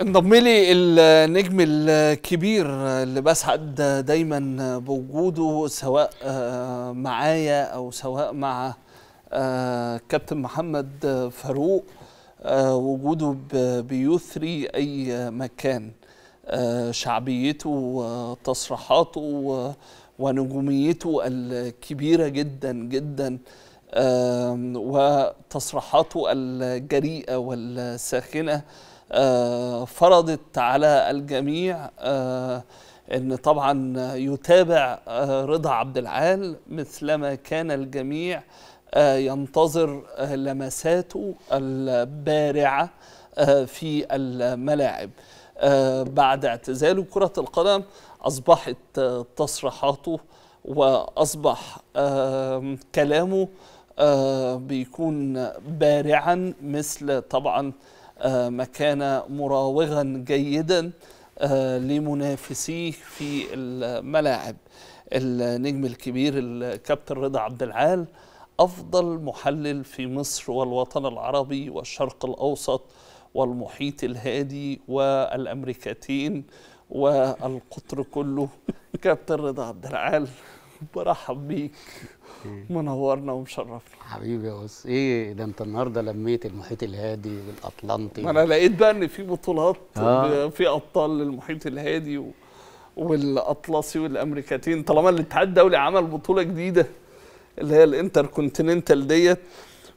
انضم لي النجم الكبير اللي بسعد دايما بوجوده سواء آه، معايا او سواء مع آه، كابتن محمد فاروق آه، وجوده بيثري اي مكان شعبيته وتصريحاته ونجوميته الكبيره جدا جدا وتصريحاته الجريئه والساخنه آه، فرضت على الجميع آه، ان طبعا يتابع آه، رضا عبد العال مثلما كان الجميع ينتظر لمساته البارعه في الملاعب بعد اعتزاله كره القدم اصبحت تصريحاته واصبح كلامه بيكون بارعا مثل طبعا آه، مكان مراوغا جيدا آه، لمنافسيه في الملاعب النجم الكبير الكابتن رضا عبد العال أفضل محلل في مصر والوطن العربي والشرق الأوسط والمحيط الهادي والأمريكتين والقطر كله كابتن رضا عبد العال برحب بيك منورنا ومشرفنا حبيبي يا بص ايه ده انت النهارده لميت المحيط الهادي والاطلنطي ما انا لقيت بقى ان في بطولات آه. في ابطال للمحيط الهادي و... والاطلسي والامريكتين طالما الاتحاد الدولي عمل بطوله جديده اللي هي الانتر كونتيننتال ديت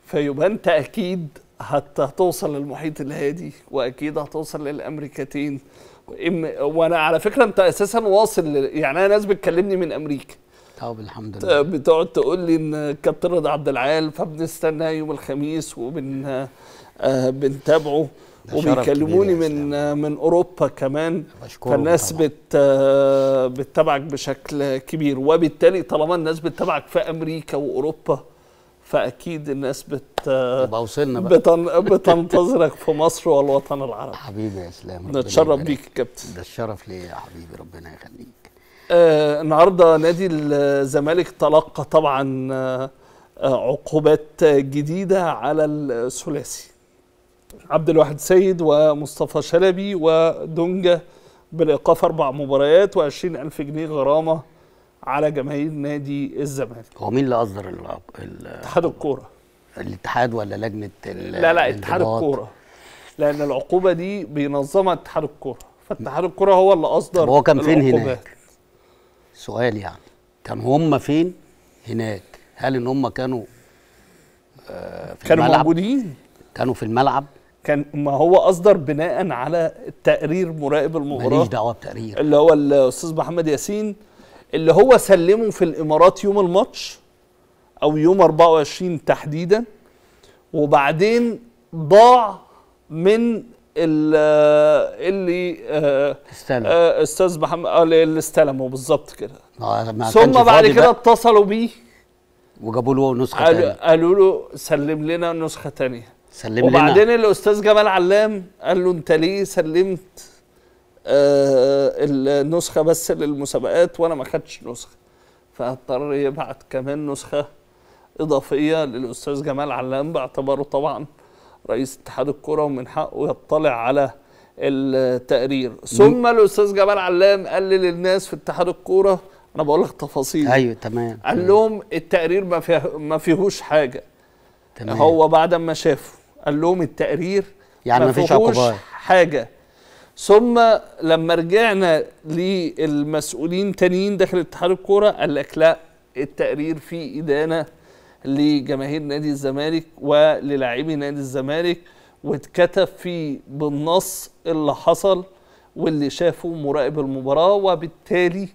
فيبقى انت اكيد حتى هتوصل للمحيط الهادي واكيد هتوصل للامريكتين وانا على فكره انت اساسا واصل يعني انا ناس بتكلمني من امريكا طب الحمد لله طيب، بتقعد تقول لي ان كابتن رضا عبد العال فبنستناه يوم الخميس وبن آه بنتابعه وبيكلموني من آه، من اوروبا كمان فالناس بت آه، بتتابعك بشكل كبير وبالتالي طالما الناس بتتابعك في امريكا واوروبا فاكيد الناس بت آه، وصلنا بقى بتن... بتنتظرك في مصر والوطن العربي حبيبي يا اسلام نتشرف بيك يا كابتن ده الشرف ليا يا حبيبي ربنا يخليك آه، النهارده نادي الزمالك تلقى طبعا آه، عقوبات جديده على الثلاثي عبد الواحد سيد ومصطفى شلبي ودونجا بالايقاف اربع مباريات و الف جنيه غرامه على جماهير نادي الزمالك هو مين اللي اصدر اتحاد الكوره الاتحاد ولا لجنه لا لا اتحاد الكوره لان العقوبه دي بينظمها اتحاد الكوره فاتحاد الكوره هو اللي اصدر هو كان فين هناك سؤال يعني كانوا هم فين هناك هل ان هم كانوا آه، في كانوا الملعب؟ موجودين كانوا في الملعب كان ما هو اصدر بناء على تقرير مراقب المباراه ماليش دعوه بتقرير اللي هو الاستاذ محمد ياسين اللي هو سلمه في الامارات يوم الماتش او يوم 24 تحديدا وبعدين ضاع من آه، اللي آه، آه، استاذ محمد اللي استلمه بالظبط كده ثم بعد كده اتصلوا بيه وجابوا له نسخه قالوا قالوا له سلم لنا نسخه ثانيه سلم وبعدين لنا وبعدين الاستاذ جمال علام قال له انت ليه سلمت آه النسخه بس للمسابقات وانا ما خدتش نسخه فاضطر يبعت كمان نسخه اضافيه للاستاذ جمال علام باعتباره طبعا رئيس اتحاد الكره ومن حقه يطلع على التقرير ثم الاستاذ جمال علام قال للناس في اتحاد الكوره انا بقول لك تفاصيل ايوه تمام قال لهم التقرير ما فيه ما فيهوش حاجه تمام هو بعد ما شافه قال لهم التقرير يعني ما فيهوش حاجه ثم لما رجعنا للمسؤولين تانيين داخل اتحاد الكوره قال لك لا التقرير فيه ادانه لجماهير نادي الزمالك وللاعبي نادي الزمالك واتكتب فيه بالنص اللي حصل واللي شافه مراقب المباراه وبالتالي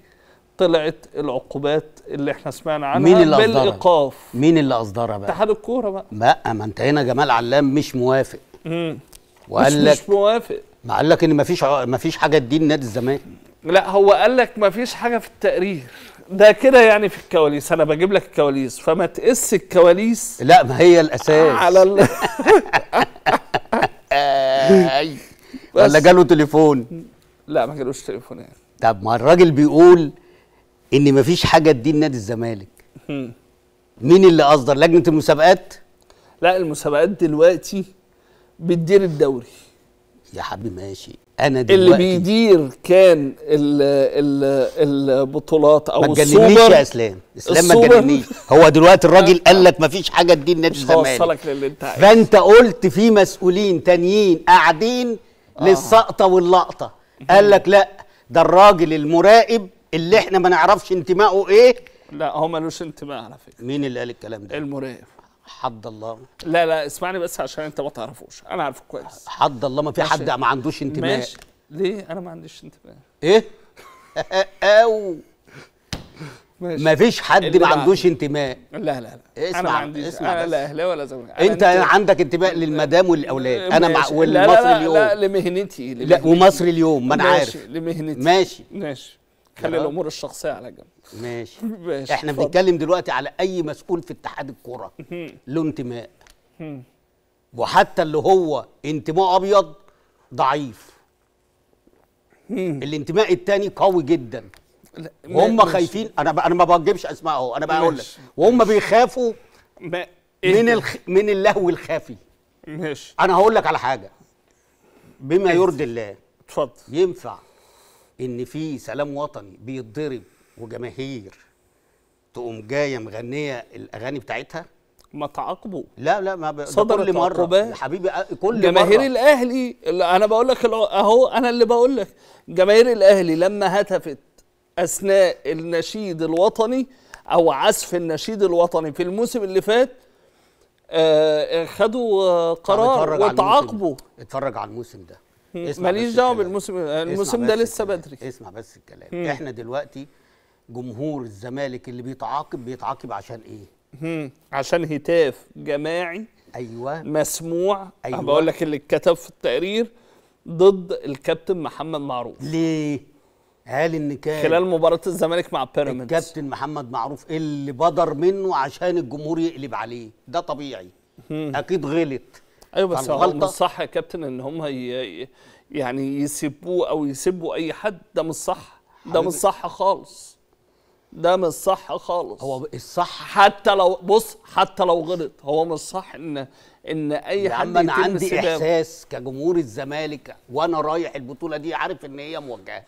طلعت العقوبات اللي احنا سمعنا عنها مين اللي بالايقاف مين اللي اصدرها بقى اتحاد الكوره بقى بقى ما انت هنا جمال علام مش موافق امم وقال لك مش موافق ما قال لك ان مفيش مفيش حاجه تدين نادي الزمالك لا هو قال لك مفيش حاجه في التقرير ده كده يعني في الكواليس انا بجيب لك الكواليس فما تقس الكواليس لا ما هي الاساس على ال... ولا جاله تليفون لا ما جالوش تليفون يعني طب ما الراجل بيقول ان ما فيش حاجه تدين نادي الزمالك مين اللي اصدر لجنه المسابقات لا المسابقات دلوقتي بتدير الدوري يا حبيبي ماشي انا دلوقتي اللي بيدير كان الـ الـ البطولات او ما تجننيش يا اسلام اسلام ما تجننيش هو دلوقتي الراجل قال لك ما فيش حاجه تدي النادي الزمالك للي انت فانت قلت في مسؤولين تانيين قاعدين آه. للسقطه واللقطه قال لك لا ده الراجل المراقب اللي احنا ما نعرفش انتمائه ايه لا هو ملوش انتماء على فكره مين اللي قال الكلام ده المراقب حد الله لا لا اسمعني بس عشان انت ما تعرفوش انا عارفه كويس حد الله ما في حد ما عندوش انتماء ماشي ليه انا ما عنديش انتماء ايه او ماشي. ما فيش حد ما عندوش انتماء لا لا لا اسمع انا ما عنديش اسمع انا لا اهلاوي ولا زملكاوي انت انت عندك انتماء للمدام والاولاد انا مع والمصري اليوم لا لا لا لمهنتي, لمهنتي. لا ومصري اليوم ما انا عارف لمهنتي ماشي ماشي خلي الامور الشخصيه على جنب ماشي ماشي احنا بنتكلم دلوقتي على اي مسؤول في اتحاد الكوره له انتماء وحتى اللي هو انتماء ابيض ضعيف الانتماء الثاني قوي جدا وهم خايفين انا انا ما بجيبش اسماء اهو انا بقول لك وهم بيخافوا ما... إيه من الخ... من اللهو الخافي ماشي انا هقول لك على حاجه بما إيه؟ يرضي الله اتفضل ينفع ان في سلام وطني بيتضرب وجماهير تقوم جايه مغنيه الاغاني بتاعتها ما تعاقبوا لا لا ما ب... صدر كل مره حبيبي كل جماهير مرة. الاهلي انا بقول لك اهو انا اللي بقول لك جماهير الاهلي لما هتفت اثناء النشيد الوطني او عزف النشيد الوطني في الموسم اللي فات آه خدوا قرار وتعاقبوا اتفرج على الموسم ده ماليش دعوه بالموسم آه، الموسم ده لسه بدري اسمع بس الكلام مم. احنا دلوقتي جمهور الزمالك اللي بيتعاقب بيتعاقب عشان ايه؟ مم. عشان هتاف جماعي ايوه مسموع أه، ايوه بقول لك اللي اتكتب في التقرير ضد الكابتن محمد معروف ليه؟ قال ان كان خلال مباراه الزمالك مع بيراميدز الكابتن محمد معروف اللي بدر منه عشان الجمهور يقلب عليه ده طبيعي مم. اكيد غلط ايوه بس غلطه مش صح يا كابتن ان هم يعني يسبوه او يسبوا اي حد ده مش صح ده مش صح خالص ده مش صح خالص هو الصح حتى لو بص حتى لو غلط هو مش صح ان ان اي حد انا عندي احساس كجمهور الزمالك وانا رايح البطوله دي عارف ان هي موجهه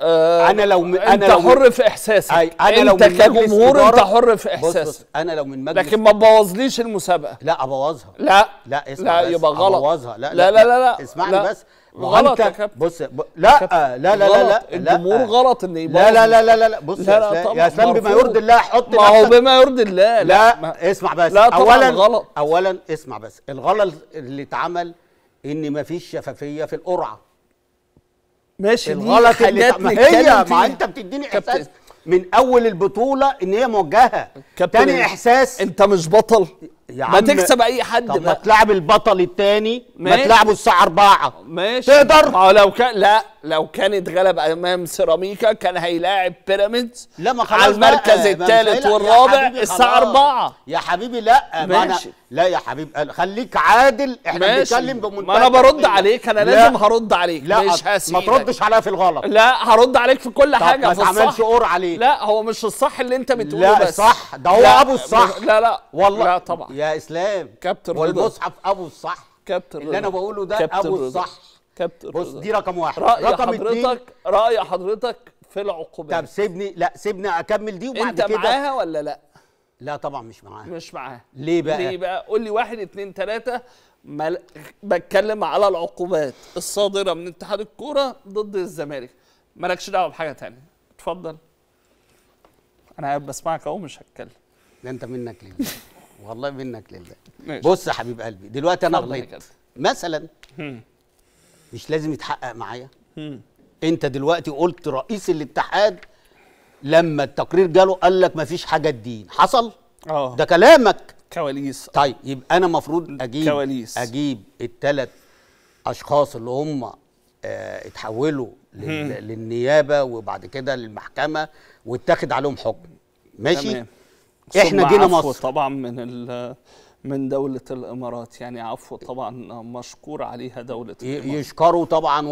آه انا لو من انت لو حر في احساسك أي انا انت لو من كجمهور انت حر في احساسك بص بص انا لو من مجلس لكن ما تبوظليش المسابقه لا ابوظها لا لا اسمع لا بس يبقى غلط ابوظها لا لا لا لا, لا, لا اسمعني لا بس غلط يا كابتن بص ب... لا, لا لا لا لا الجمهور غلط ان يبقى لا لا لا لا لا بص لا لا يا اسلام بما يرضي الله حط ما هو بما يرضي الله لا, اسمع بس لا طبعا اولا غلط اولا اسمع بس الغلط اللي اتعمل ان مفيش شفافيه في القرعه ماشي الغلط اللي هي ما انت بتديني احساس من اول البطوله ان هي موجهه تاني احساس انت مش بطل يا ما تكسب اي حد طب ما تلعب البطل الثاني ما تلعبه الساعه 4 ماشي تقدر ما لو كان لا لو كان اتغلب امام سيراميكا كان هيلاعب بيراميدز لا ما خلاص على المركز الثالث والرابع الساعه 4 يا حبيبي لا ماشي لا يا حبيبي خليك عادل احنا بنتكلم بمنتهى ما انا برد عليك انا لا. لازم هرد عليك لا مش هسيبك ما تردش عليا في الغلط لا هرد عليك في كل حاجه ما تعملش اور قور عليك لا هو مش الصح اللي انت بتقوله بس لا صح ده هو ابو الصح لا لا والله لا طبعا يا اسلام كابتن والمصحف ابو الصح كابتن اللي انا بقوله ده ابو الصح كابتن بص دي رقم واحد رأي رقم حضرتك راي حضرتك في العقوبات طب سيبني لا سيبني اكمل دي وبعد كده انت معاها ولا لا لا طبعا مش معاها مش معاها ليه بقى ليه بقى قول لي واحد اتنين تلاته مل... بتكلم على العقوبات الصادره من اتحاد الكوره ضد الزمالك مالكش دعوه بحاجه تانية اتفضل انا قاعد بسمعك اهو مش هتكلم ده انت منك ليه والله منك لله ماشي. بص يا حبيب قلبي دلوقتي انا غلطت مثلا مش لازم يتحقق معايا انت دلوقتي قلت رئيس الاتحاد لما التقرير جاله قال لك مفيش حاجه تدين حصل اه ده كلامك كواليس طيب يبقى انا المفروض اجيب كواليس. اجيب الثلاث اشخاص اللي هم اه اتحولوا للنيابه وبعد كده للمحكمه واتخذ عليهم حكم ماشي تمام. احنا جينا مصر طبعا من من دولة الإمارات يعني عفو طبعا مشكور عليها دولة الإمارات يشكروا طبعا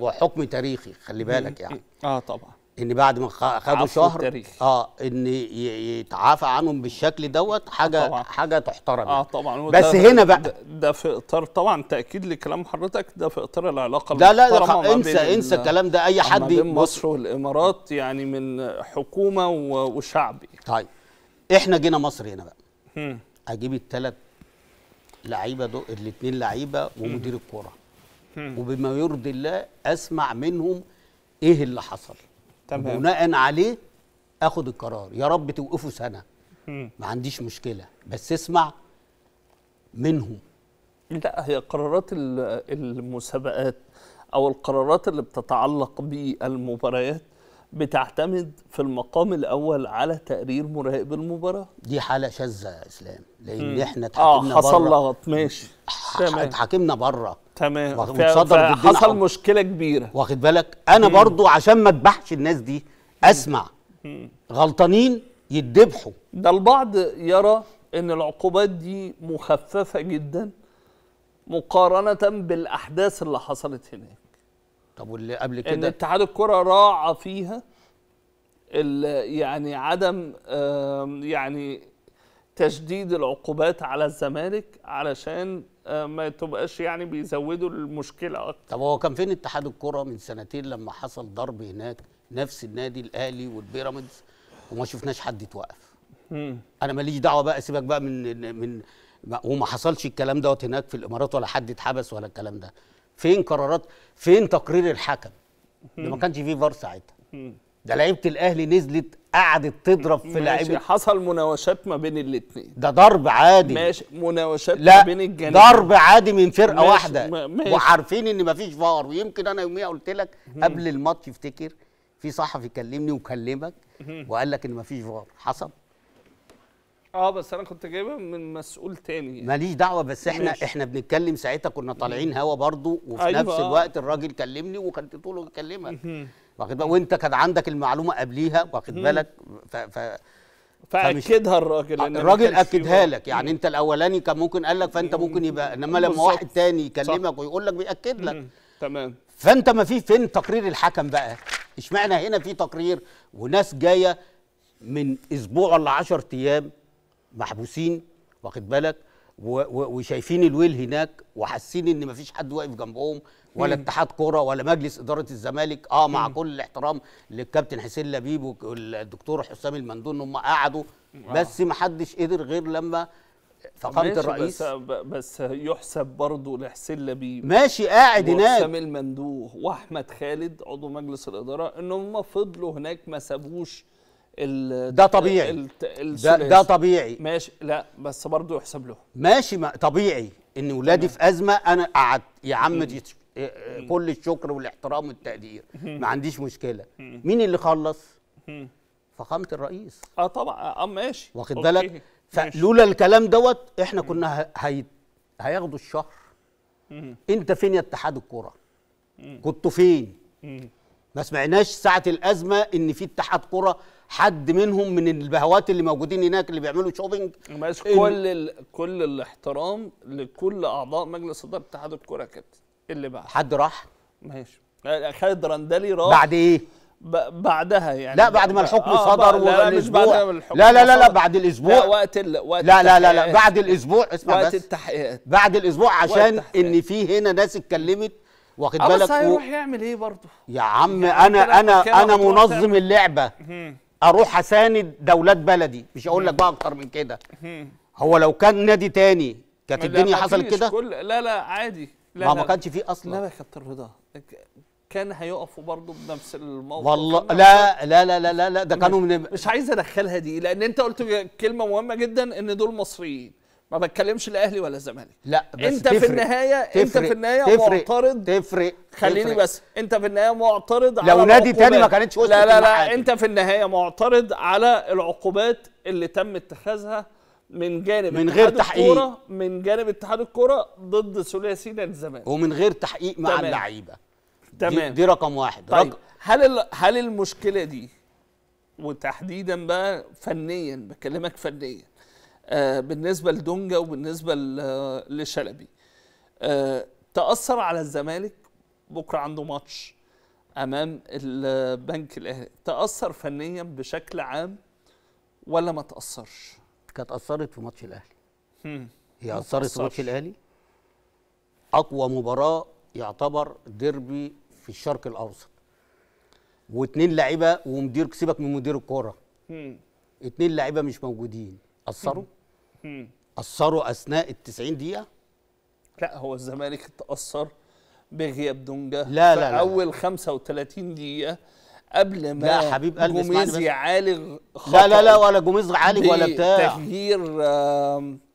وحكم تاريخي خلي بالك يعني اه طبعا ان بعد ما خدوا شهر التاريخ. اه ان يتعافى عنهم بالشكل دوت حاجه طبعا. حاجه تحترم يعني. اه طبعا بس هنا بقى ده, في اطار طبعا تاكيد لكلام حضرتك ده في اطار العلاقه لا لا ما انسى انسى الكلام ده اي حد بين مصر والامارات يعني من حكومه وشعب طيب احنا جينا مصر هنا بقى اجيب الثلاث لعيبه دول الاثنين لعيبه ومدير الكوره وبما يرضي الله اسمع منهم ايه اللي حصل تمام بناء عليه اخد القرار يا رب توقفوا سنه ما عنديش مشكله بس اسمع منهم لا هي قرارات المسابقات او القرارات اللي بتتعلق بالمباريات بتعتمد في المقام الاول على تقرير مراقب المباراه دي حاله شاذه يا اسلام لان م. احنا اتحكمنا اه حصل لغط ماشي تمام اتحكمنا بره تمام وصدر حصل مشكله كبيره واخد بالك انا م. برضو عشان ما اذبحش الناس دي اسمع م. غلطانين يتذبحوا ده البعض يرى ان العقوبات دي مخففه جدا مقارنه بالاحداث اللي حصلت هناك طب واللي قبل كده ان اتحاد الكره راعى فيها يعني عدم يعني تشديد العقوبات على الزمالك علشان ما تبقاش يعني بيزودوا المشكله اكتر طب هو كان فين اتحاد الكره من سنتين لما حصل ضرب هناك نفس النادي الاهلي والبيراميدز وما شفناش حد يتوقف انا ماليش دعوه بقى سيبك بقى من من وما حصلش الكلام دوت هناك في الامارات ولا حد اتحبس ولا الكلام ده فين قرارات فين تقرير الحكم ده ما كانش فيه فار ساعتها ده لعيبه الاهلي نزلت قعدت تضرب في لعيبه حصل مناوشات ما بين الاثنين ده ضرب عادي ماشي مناوشات ما بين الجانبين ضرب عادي من فرقه ماشي واحده ماشي وعارفين ان مفيش فار ويمكن انا يوميها قلت لك قبل الماتش افتكر في صحفي كلمني وكلمك وقال لك ان مفيش فار حصل اه بس انا كنت جايبها من مسؤول تاني يعني. ماليش دعوه بس احنا مش. احنا بنتكلم ساعتها كنا طالعين هوا برضو وفي أيوة. نفس الوقت الراجل كلمني وكنت طوله بيكلمك واخد بالك وانت كان عندك المعلومه قبليها واخد بالك ف, ف فاكدها الراجل الراجل اكدها لك يعني انت الاولاني كان ممكن قال لك فانت ممكن يبقى انما لما واحد تاني يكلمك ويقول لك بياكد لك تمام فانت ما في فين تقرير الحكم بقى اشمعنى هنا في تقرير وناس جايه من اسبوع ولا 10 ايام محبوسين واخد بالك وشايفين الويل هناك وحاسين ان مفيش حد واقف جنبهم ولا مم. اتحاد كوره ولا مجلس اداره الزمالك اه مع مم. كل الاحترام للكابتن حسين لبيب والدكتور حسام المندون هم قعدوا آه. بس ما حدش قدر غير لما فقامت الرئيس بس, بس يحسب برضه لحسين لبيب ماشي قاعد هناك وحسام المندوه واحمد خالد عضو مجلس الاداره ان هم فضلوا هناك ما سابوش ال ده طبيعي ال ده, ده طبيعي ماشي لا بس برضه يحسب له ماشي ما طبيعي ان ولادي في ازمه انا قعدت يا عم دي إيه، إيه، كل الشكر والاحترام والتقدير ما عنديش مشكله مين اللي خلص فخامه الرئيس اه طبعا اه, آه، ماشي واخد بالك فلولا الكلام دوت احنا كنا هي... هياخدوا الشهر انت فين يا اتحاد الكره كنتوا فين ما سمعناش ساعه الازمه ان في اتحاد كره حد منهم من البهوات اللي موجودين هناك اللي بيعملوا شوبينج كل ال... كل الاحترام لكل اعضاء مجلس اداره اتحاد الكوره كده كابتن اللي بعد حد راح ماشي يعني خالد رندلي راح بعد ايه بعدها يعني لا بعد ما الحكم آه صدر لا مش بعد ما الحكم لا لا لا, لا بعد الاسبوع لا وقت ال... وقت لا لا لا, لا بعد الاسبوع اسمع وقت بس التحقيقات بعد الاسبوع عشان ان في هنا ناس اتكلمت واخد آه، بالك بس هيروح و... يعمل ايه برضه يا عم يعني انا انا انا منظم اللعبه اروح اساند دولات بلدي مش هقول لك بقى اكتر من كده هو لو كان نادي تاني كانت الدنيا حصلت كده كل لا لا عادي لا ما, لا ما كانش فيه اصلا لا يا كابتن رضا كان هيقفوا برضه بنفس الموقف والله لا لا لا لا لا, لا ده كانوا من مش عايز ادخلها دي لان انت قلت كلمه مهمه جدا ان دول مصريين ما بتكلمش الاهلي ولا الزمالك لا بس انت تفرق. في النهايه تفرق. انت في النهايه تفرق. معترض تفرق خليني تفرق. بس انت في النهايه معترض لو على نادي تاني ما كانتش لا لا لا انت في النهايه معترض على العقوبات اللي تم اتخاذها من جانب من غير تحقيق من جانب اتحاد الكوره ضد ثلاثي نادي الزمالك ومن غير تحقيق مع اللعيبه تمام دي, دي رقم واحد طيب رقم هل هل المشكله دي وتحديدا بقى فنيا بكلمك فنيا آه، بالنسبه لدونجا وبالنسبه آه، لشلبي آه، تاثر على الزمالك بكره عنده ماتش امام البنك الاهلي تاثر فنيا بشكل عام ولا ما تاثرش كانت اثرت في ماتش الاهلي هي اثرت في ماتش الاهلي اقوى مباراه يعتبر ديربي في الشرق الاوسط واثنين لعيبه ومدير سيبك من مدير الكوره اثنين لعيبه مش موجودين اثروا أثروا أثناء التسعين دقيقة لا هو الزمالك تأثر بغياب دونجا لا لا لا أول 35 دقيقة قبل ما لا حبيب قلبي جوميز يعالج لا لا لا ولا جوميز عالج ولا بتاع تغيير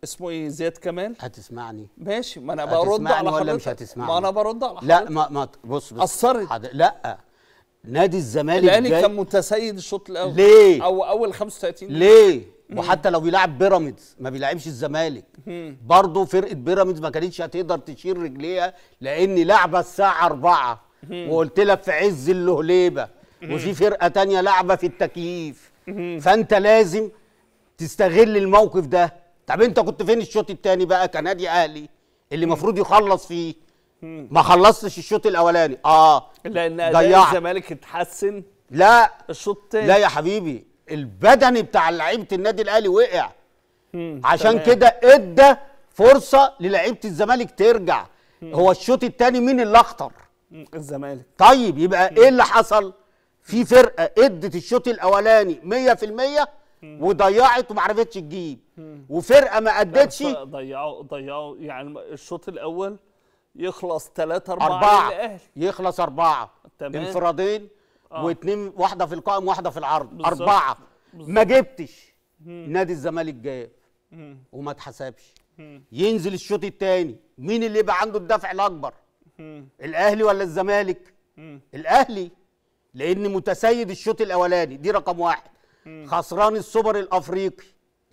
اسمه ايه زياد كمال هتسمعني ماشي ما انا برد على حضرتك ولا مش هتسمعني ما انا برد على حضرتك لا ما, ما بص بص اثرت لا نادي الزمالك الاهلي كان متسيد الشوط الاول ليه او اول 35 ليه وحتى لو بيلعب بيراميدز ما بيلعبش الزمالك برضه فرقه بيراميدز ما كانتش هتقدر تشيل رجليها لان لعبه الساعه 4 وقلت لك في عز اللهليبه وفي فرقه تانية لعبه في التكييف فانت لازم تستغل الموقف ده طب انت كنت فين الشوط الثاني بقى كنادي اهلي اللي المفروض يخلص فيه ما خلصتش الشوط الاولاني اه لان اداء الزمالك اتحسن لا الشوط الثاني لا يا حبيبي البدني بتاع لعيبه النادي الاهلي وقع عشان كده ادى فرصه للعيبه الزمالك ترجع هو الشوط الثاني مين اللي اخطر الزمالك طيب يبقى ايه اللي حصل في فرقه ادت الشوط الاولاني 100% وضيعت وما عرفتش تجيب وفرقه ما ادتش ضيعوا ضيعوا يعني الشوط الاول يخلص 3 4 4 يخلص 4 انفرادين آه. واثنين واحده في القائم واحده في العرض بالزبط. اربعه بالزبط. ما جبتش نادي الزمالك جاب وما اتحسبش ينزل الشوط الثاني مين اللي يبقى عنده الدفع الاكبر الاهلي ولا الزمالك الاهلي لان متسيد الشوط الاولاني دي رقم واحد خسران السوبر الافريقي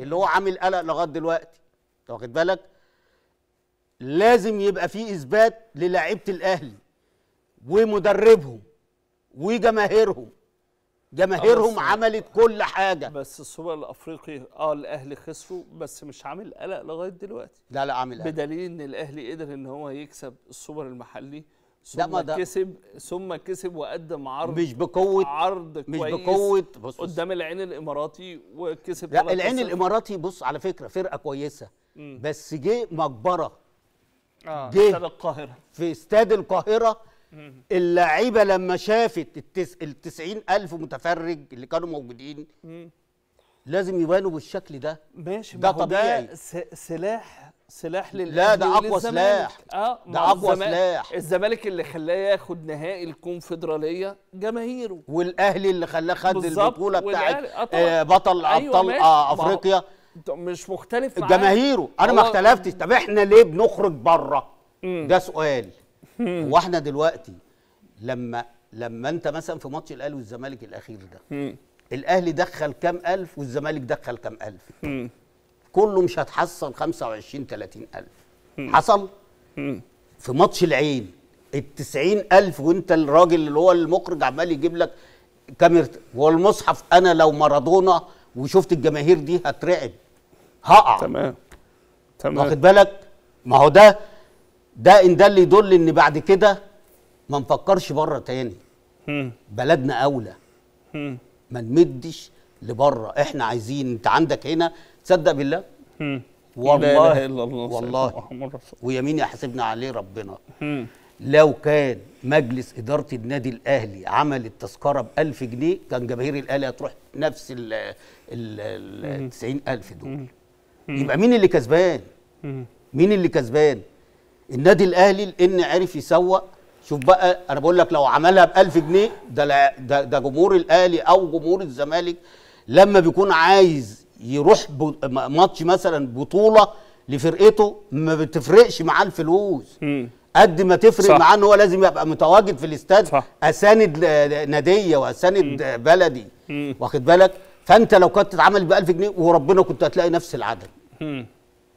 اللي هو عامل قلق لغايه دلوقتي انت واخد بالك لازم يبقى فيه اثبات للاعيبه الاهلي ومدربهم وجماهيرهم جماهيرهم عملت كل حاجه بس السوبر الافريقي اه الاهلي خسروا بس مش عامل قلق لغايه دلوقتي لا لا عامل قلق بدليل ان الاهلي قدر ان هو يكسب السوبر المحلي ثم كسب ثم كسب وقدم عرض مش بقوه عرض كويس مش بقوه بص قدام العين الاماراتي وكسب لا العين كسب. الاماراتي بص على فكره فرقه كويسه مم. بس جه مجبره آه جه استاد القاهره في استاد القاهره اللعيبه لما شافت التس... التسعين ألف متفرج اللي كانوا موجودين لازم يبانوا بالشكل ده ماشي ده طبيعي ده سلاح سلاح للاهلي لا ده اقوى سلاح اه ده اقوى سلاح الزمالك اللي خلاه ياخد نهائي الكونفدراليه جماهيره والاهلي اللي خلاه خد البطوله بتاعت آه, آه، أيوة، بطل أيوة ابطال آه افريقيا مش مختلف معاه جماهيره انا ما اختلفتش طب احنا ليه بنخرج بره ده سؤال واحنا دلوقتي لما لما انت مثلا في ماتش الاهلي والزمالك الاخير ده الاهلي دخل كام الف والزمالك دخل كام الف كله مش هتحصل 25 30 الف حصل في ماتش العين ال 90 الف وانت الراجل اللي هو المخرج عمال يجيب لك كاميرا والمصحف انا لو مارادونا وشفت الجماهير دي هترعب هقع تمام تمام واخد بالك ما هو ده ده ان ده اللي يدل ان بعد كده ما نفكرش بره تاني بلدنا اولى ما نمدش لبره احنا عايزين انت عندك هنا تصدق بالله والله لا الا الله والله ويمين يحاسبنا عليه ربنا لو كان مجلس إدارة النادي الأهلي عمل التذكرة بألف جنيه كان جماهير الأهلي هتروح نفس ال ال ألف دول يبقى مين اللي كسبان؟ مين اللي كسبان؟ النادي الاهلي لان عرف يسوق شوف بقى انا بقول لك لو عملها ب 1000 جنيه ده ده, ده جمهور الاهلي او جمهور الزمالك لما بيكون عايز يروح ماتش مثلا بطوله لفرقته ما بتفرقش معاه الفلوس قد ما تفرق صح. معاه ان هو لازم يبقى متواجد في الاستاد اساند ناديه واساند م. بلدي واخد بالك فانت لو كنت اتعمل ب 1000 جنيه وربنا كنت هتلاقي نفس العدد م.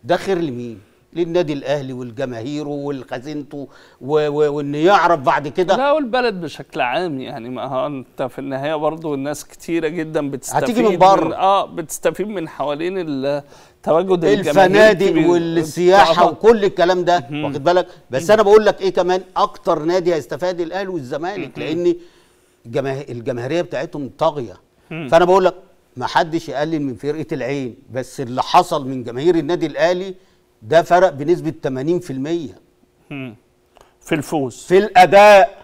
ده خير لمين؟ للنادي الاهلي والجماهير والخزنته وان يعرف بعد كده لا والبلد بشكل عام يعني ما هو انت في النهايه برضه الناس كتيره جدا بتستفيد هتيجي من بره اه بتستفيد من حوالين تواجد الفنادق والسياحه وكل الكلام ده واخد بالك بس انا بقول لك ايه كمان اكتر نادي هيستفاد الاهلي والزمالك لان الجماهيريه بتاعتهم طاغيه فانا بقول لك ما حدش يقلل من فرقه العين بس اللي حصل من جماهير النادي الاهلي ده فرق بنسبه 80% في الفوز في الاداء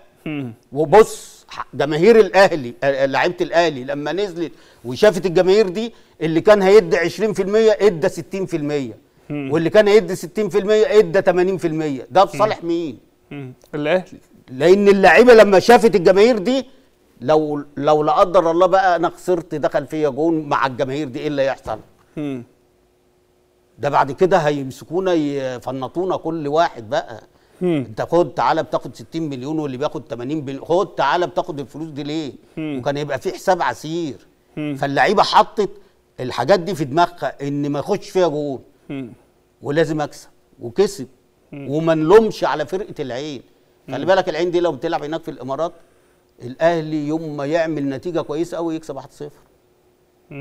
وبص جماهير الاهلي لعيبه الاهلي لما نزلت وشافت الجماهير دي اللي كان هيدي 20% ادى 60% واللي كان هيدي 60% ادى 80% ده بصالح مين الاهلي لان اللعيبه لما شافت الجماهير دي لو لو لا قدر الله بقى انا خسرت دخل فيا جون مع الجماهير دي ايه اللي هيحصل ده بعد كده هيمسكونا يفنطونا كل واحد بقى مم. انت خد تعالى بتاخد 60 مليون واللي بياخد 80 بل... خد تعالى بتاخد الفلوس دي ليه مم. وكان يبقى في حساب عسير مم. فاللعيبه حطت الحاجات دي في دماغها ان ما يخش فيها جول ولازم اكسب وكسب وما نلومش على فرقه العين خلي بالك العين دي لو بتلعب هناك في الامارات الاهلي يوم ما يعمل نتيجه كويسه قوي يكسب 1-0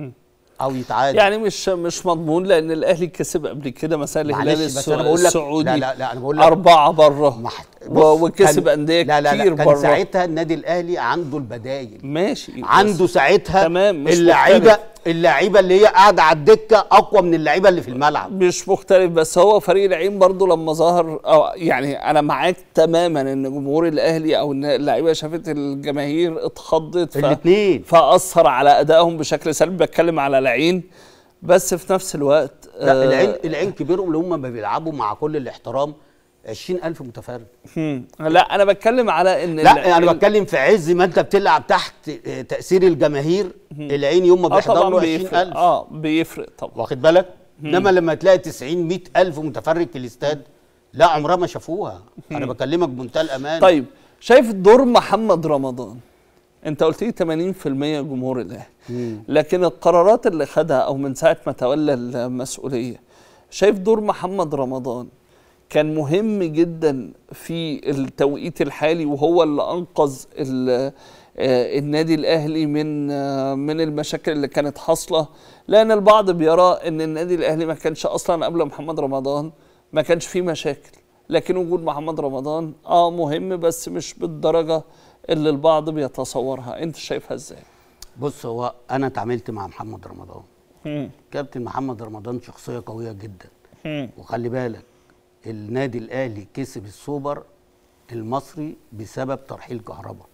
او يتعادل يعني مش مش مضمون لان الاهلي كسب قبل كده مثلا الهلال السعودي لا لا لا انا بقول لك اربعه بره وكسب انديه كتير بره لا لا كان بره ساعتها النادي الاهلي عنده البدايل ماشي عنده ساعتها تمام اللعيبه اللعيبه اللي هي قاعده على الدكه اقوى من اللعيبه اللي في الملعب مش مختلف بس هو فريق العين برضو لما ظهر أو يعني انا معاك تماما ان جمهور الاهلي او ان اللعيبه شافت الجماهير اتخضت الاثنين فاثر على ادائهم بشكل سلبي بتكلم على العين بس في نفس الوقت لا آه، العين العين كبيرهم اللي هم ما بيلعبوا مع كل الاحترام 20000 متفرج لا انا بتكلم على ان لا انا يعني بتكلم في عز ما انت بتلعب تحت آه، تاثير الجماهير العين يوم ما آه، بيحضر له ألف اه بيفرق طبعا واخد بالك انما لما تلاقي 90 100000 متفرج في الاستاد لا عمرها ما شافوها انا بكلمك بمنتهى الامان طيب شايف دور محمد رمضان انت قلت لي 80% جمهور الاهلي لكن القرارات اللي خدها او من ساعه ما تولى المسؤوليه شايف دور محمد رمضان كان مهم جدا في التوقيت الحالي وهو اللي انقذ آه، النادي الاهلي من آه، من المشاكل اللي كانت حاصله لان البعض بيرى ان النادي الاهلي ما كانش اصلا قبل محمد رمضان ما كانش فيه مشاكل لكن وجود محمد رمضان اه مهم بس مش بالدرجه اللي البعض بيتصورها انت شايفها ازاي بص هو انا اتعاملت مع محمد رمضان كابتن محمد رمضان شخصيه قويه جدا وخلي بالك النادي الاهلي كسب السوبر المصري بسبب ترحيل كهربا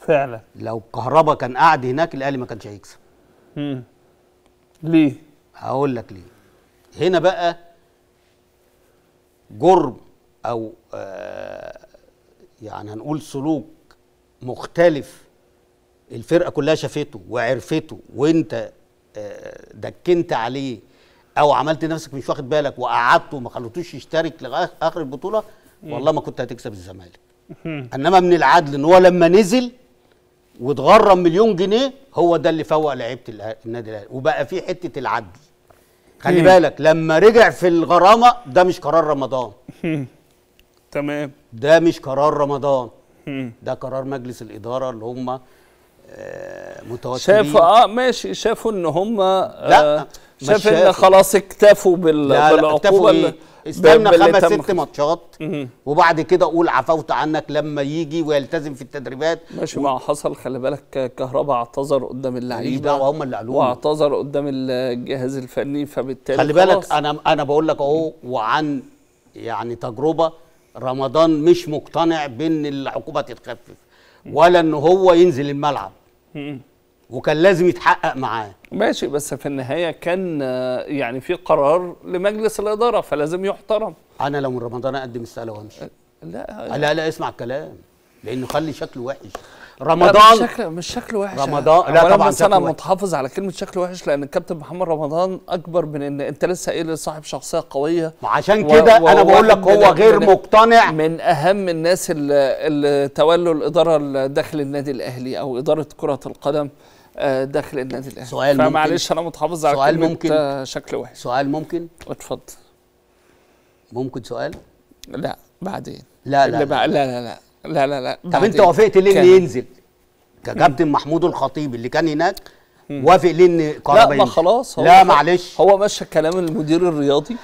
فعلا لو كهربا كان قاعد هناك الاهلي ما كانش هيكسب امم ليه هقول لك ليه هنا بقى جرم او آه يعني هنقول سلوك مختلف الفرقه كلها شافته وعرفته وانت آه دكنت عليه او عملت نفسك مش واخد بالك وقعدت وما خلتوش يشترك لاخر البطوله والله ما كنت هتكسب الزمالك انما من العدل ان هو لما نزل واتغرم مليون جنيه هو ده اللي فوق لعيبه النادي الاهلي وبقى في حته العدل خلي بالك لما رجع في الغرامه ده مش قرار رمضان تمام ده مش قرار رمضان ده قرار مجلس الاداره اللي هم آه، متوترين شافوا اه ماشي شافوا ان هم آه، لا آه شاف ان خلاص اكتفوا بال لا بالعقوبه لا استنى خمس ست ماتشات وبعد كده قول عفوت عنك لما يجي ويلتزم في التدريبات ماشي و... ما حصل خلي بالك كهربا اعتذر قدام اللعيبه وهم اللي قالوه واعتذر قدام الجهاز الفني فبالتالي خلي بالك انا انا بقول لك اهو وعن يعني تجربه رمضان مش مقتنع بان العقوبه تتخفف ولا ان هو ينزل الملعب وكان لازم يتحقق معاه ماشي بس في النهايه كان يعني في قرار لمجلس الاداره فلازم يحترم انا لو من رمضان اقدم استقاله وامشي لا لا لا اسمع الكلام لانه خلي شكله وحش رمضان مش شكل مش شكله وحش رمضان لا طبعا بس انا متحفظ على كلمه شكله وحش لان الكابتن محمد رمضان اكبر من ان انت لسه قايل صاحب شخصيه قويه عشان كده و... انا بقول لك هو غير مقتنع من اهم الناس اللي, اللي تولوا الاداره داخل النادي الاهلي او اداره كره القدم آه، داخل النادي الاهلي سؤال ممكن فمعلش انا متحفظ على سؤال ممكن آه، شكل وحش سؤال ممكن اتفضل ممكن سؤال لا بعدين لا لا, لا لا لا, لا, لا. لا لا لا طب انت وافقت ليه انه ينزل ككابتن محمود الخطيب اللي كان هناك وافق ليه ان كهربا لا ما خلاص هو لا معلش هو مشى كلام المدير الرياضي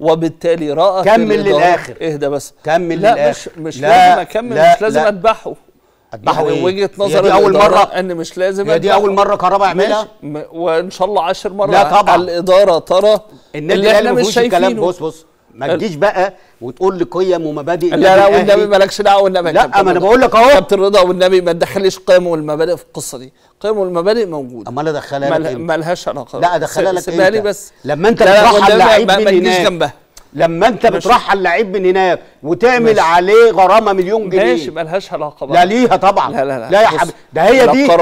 وبالتالي راى كمل للاخر اهدى بس كمل لا للاخر مش مش لا لازم اكمل لا مش لازم اذبحه اذبحه يعني ايه وجهه نظر دي اول مره ان مش لازم يا دي اول مره كهربا يعملها وان شاء الله 10 مرات لا طبعا الاداره ترى النادي اللي احنا مش شايفينه بص بص ما تجيش بقى وتقول لي قيم ومبادئ لا لا والنبي مالكش دعوه والنبي لا ما انا بقول لك اهو كابتن رضا والنبي ما تدخليش قيم والمبادئ في القصه دي قيم والمبادئ موجوده امال ادخلها لك مالهاش علاقه لا ادخلها لك انت بس لما انت على اللعيب ما تجيش جنبها لما انت بترحل لعيب من هناك وتعمل ماشي. عليه غرامه مليون جنيه ماشي مالهاش علاقه بقى لا ليها طبعا لا لا لا, لا يا حبيبي ده هي دي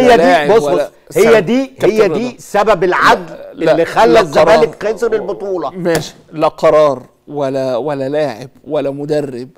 هي دي بص بص هي دي هي دي سبب العدل لا لا اللي خلى الزمالك خسر البطوله ماشي لا قرار ولا ولا لاعب ولا مدرب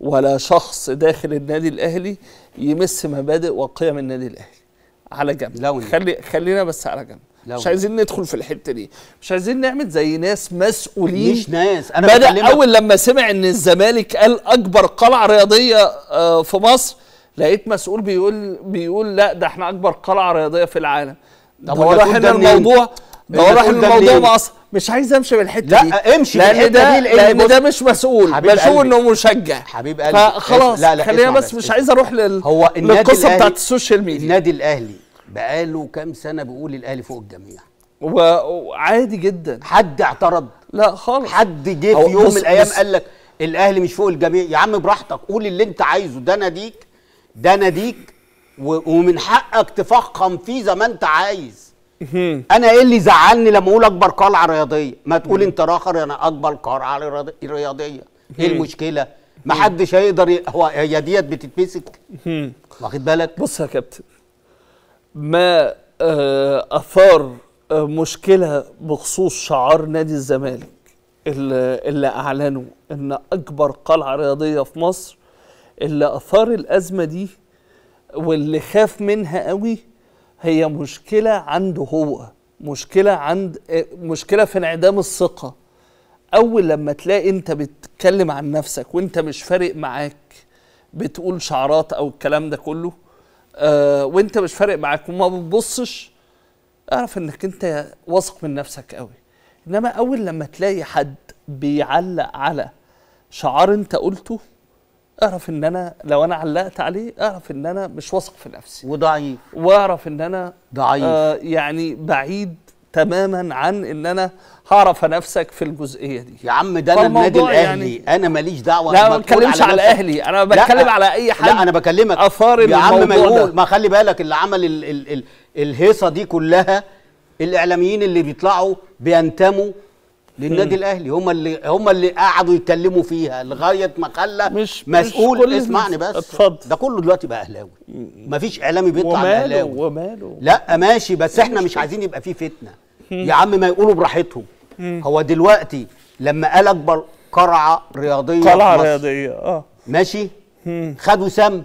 ولا شخص داخل النادي الاهلي يمس مبادئ وقيم النادي الاهلي على جنب خلي خلينا بس على جنب مش عايزين ندخل في الحته دي مش عايزين نعمل زي ناس مسؤولين مش ناس انا بدا اول لما سمع ان الزمالك قال اكبر قلعه رياضيه آه، في مصر لقيت مسؤول بيقول بيقول لا ده احنا اكبر قلعه رياضيه في العالم ده واضح ان الموضوع ده واضح ان الموضوع مصر مش عايز امشي بالحته لا دي لا امشي لان ده دي لان ده مش مسؤول بشوف انه مشجع حبيب قلبي فخلاص لا لا خلينا بس, مش عايز اروح لل هو النادي للقصه بتاعت السوشيال ميديا النادي الاهلي بقاله كام سنه بيقول الاهلي فوق الجميع وعادي جدا حد اعترض لا خالص حد جه في يوم من الايام قال لك الاهلي مش فوق الجميع يا عم براحتك قول اللي انت عايزه ده ناديك ده ناديك ومن حقك تفخم فيه زي ما انت عايز انا ايه اللي زعلني لما اقول اكبر قلعه رياضيه ما تقول انت راخر انا اكبر قلعه رياضيه ايه المشكله ما حدش هيقدر هو هي ديت بتتمسك واخد بالك بص يا كابتن ما آه، اثار آه، مشكله بخصوص شعار نادي الزمالك اللي اعلنوا ان اكبر قلعه رياضيه في مصر اللي اثار الازمه دي واللي خاف منها قوي هي مشكله عنده هو مشكله عند آه، مشكله في انعدام الثقه اول لما تلاقي انت بتتكلم عن نفسك وانت مش فارق معاك بتقول شعارات او الكلام ده كله آه وانت مش فارق معاك وما بتبصش اعرف انك انت واثق من نفسك قوي انما اول لما تلاقي حد بيعلق على شعار انت قلته اعرف ان انا لو انا علقت عليه اعرف ان انا مش واثق في نفسي وضعيف واعرف ان انا ضعيف آه يعني بعيد تماما عن ان انا هعرف انافسك في الجزئيه دي يا عم ده انا النادي الاهلي يعني انا ماليش دعوه لا ما بتكلمش على الاهلي انا بتكلم على اي حد لا انا بكلمك اثار يا عم ما ما خلي بالك اللي عمل ال ال ال الهيصه دي كلها الاعلاميين اللي بيطلعوا بينتموا للنادي الاهلي هم اللي هم اللي قعدوا يتكلموا فيها لغايه ما خلى مش مسؤول مش اسمعني بس اتفضل ده كله دلوقتي بقى اهلاوي مفيش اعلامي بيطلع وماله اهلاوي وماله لا ماشي بس احنا مش عايزين يبقى في فتنه يا عم ما يقولوا براحتهم هو دلوقتي لما قال اكبر قرعه رياضيه قرعه رياضيه اه ماشي خدوا سم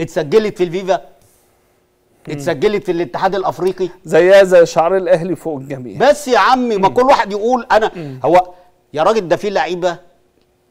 اتسجلت في الفيفا اتسجلت في الاتحاد الافريقي زيها زي شعار الاهلي فوق الجميع بس يا عمي ما كل واحد يقول انا هو يا راجل ده في لعيبه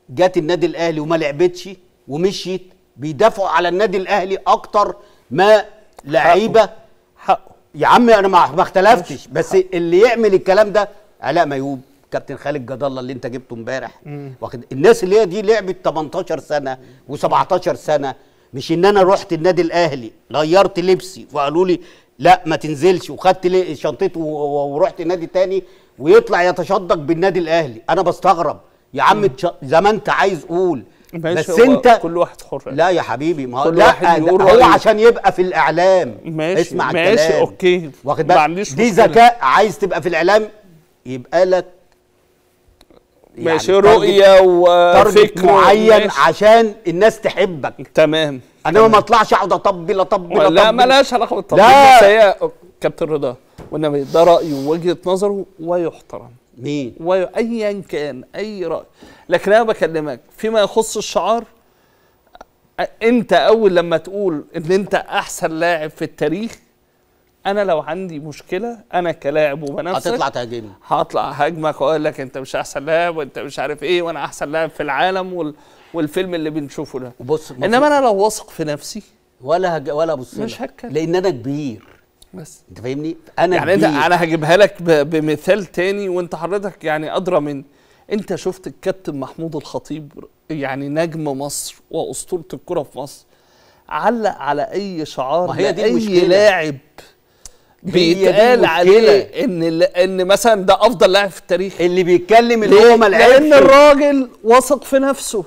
جت النادي الاهلي وما لعبتش ومشيت بيدافعوا على النادي الاهلي اكتر ما لعيبه حقه يا عم انا ما اختلفتش بس اللي يعمل الكلام ده علاء ميوب كابتن خالد جد الله اللي انت جبته امبارح واخد الناس اللي هي دي لعبت 18 سنه و17 سنه مش ان انا رحت النادي الاهلي غيرت لبسي وقالوا لي لا ما تنزلش وخدت شنطتي ورحت نادي تاني ويطلع يتشدق بالنادي الاهلي انا بستغرب يا عم زي ما انت عايز قول بس انت كل واحد حر لا يا حبيبي ما هو كل لا واحد يقول هو عشان يبقى في الاعلام ماشي اسمع ماشي الكلام اوكي واخد بالك دي ذكاء عايز تبقى في الاعلام يبقى لك يعني ماشي رؤية وفكر معين ماشي. عشان الناس تحبك تمام انا ما اطلعش اقعد اطبل اطبل لا مالهاش علاقة بالتطبيل بس هي كابتن رضا والنبي ده رأيه ووجهة نظره ويحترم مين وايا كان اي راي لكن انا بكلمك فيما يخص الشعار انت اول لما تقول ان انت احسن لاعب في التاريخ انا لو عندي مشكله انا كلاعب وبنفسك هتطلع تهاجمني هطلع هاجمك واقول لك انت مش احسن لاعب وانت مش عارف ايه وانا احسن لاعب في العالم وال... والفيلم اللي بنشوفه ده بص انما انا لو واثق في نفسي ولا هج... ولا ابص مش هتكلم لان انا كبير بس انت فاهمني انا يعني انت انا هجيبها لك بمثال تاني وانت حضرتك يعني ادرى من انت شفت الكابتن محمود الخطيب يعني نجم مصر واسطوره الكره في مصر علق على اي شعار ما هي دي اي لاعب بيتقال عليه ان ان مثلا ده افضل لاعب في التاريخ اللي بيتكلم اللي هو ما لان الراجل واثق في نفسه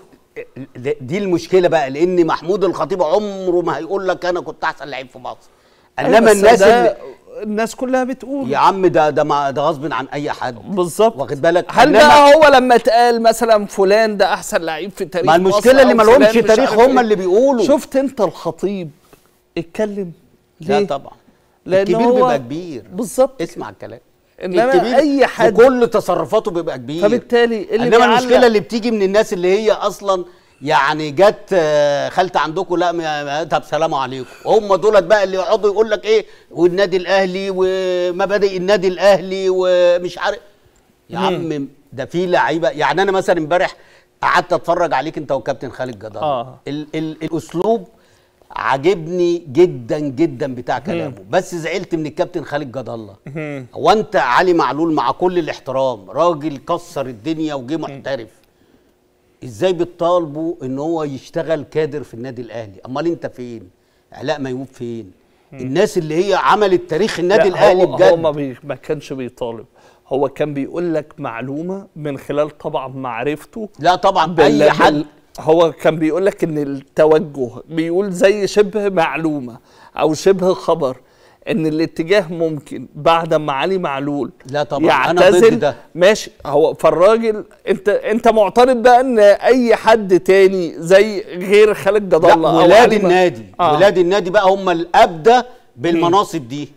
دي المشكله بقى لان محمود الخطيب عمره ما هيقول لك انا كنت احسن لعيب في مصر أيوة، انما الناس اللي الناس كلها بتقول يا عم ده ده ده غصب عن اي حد بالظبط واخد بالك هل بقى هو لما اتقال مثلا فلان ده احسن لعيب في تاريخ ما المشكله اللي ما لهمش تاريخ هم إيه؟ اللي بيقولوا شفت انت الخطيب اتكلم ليه؟ لا طبعا لأن الكبير بيبقى كبير بالظبط اسمع الكلام انما الكبير اي حد كل تصرفاته بيبقى كبير فبالتالي اللي انما المشكله اللي بتيجي من الناس اللي هي اصلا يعني جت آه، خلت عندكم لا طب سلام عليكم هم دولت بقى اللي يقعدوا يقول لك ايه والنادي الاهلي ومبادئ النادي الاهلي ومش عارف يا عم ده في لعيبه يعني انا مثلا امبارح قعدت اتفرج عليك انت والكابتن خالد جدار آه. ال ال الاسلوب عجبني جدا جدا بتاع كلامه مم. بس زعلت من الكابتن خالد جد الله هو انت علي معلول مع كل الاحترام راجل كسر الدنيا وجه محترف ازاي بتطالبوا ان هو يشتغل كادر في النادي الاهلي امال انت فين علاء ميوب فين الناس اللي هي عملت تاريخ النادي الاهلي بجد هو ما, بي ما كانش بيطالب هو كان بيقول لك معلومه من خلال طبعا معرفته لا طبعا اي حد هو كان بيقول لك ان التوجه بيقول زي شبه معلومه او شبه خبر ان الاتجاه ممكن بعد ما علي معلول لا طبعا يعتزل انا ضد ده ماشي هو فالراجل انت انت معترض بقى ان اي حد تاني زي غير خالد جد الله ولاد النادي آه. ولاد النادي بقى هم الابدى بالمناصب دي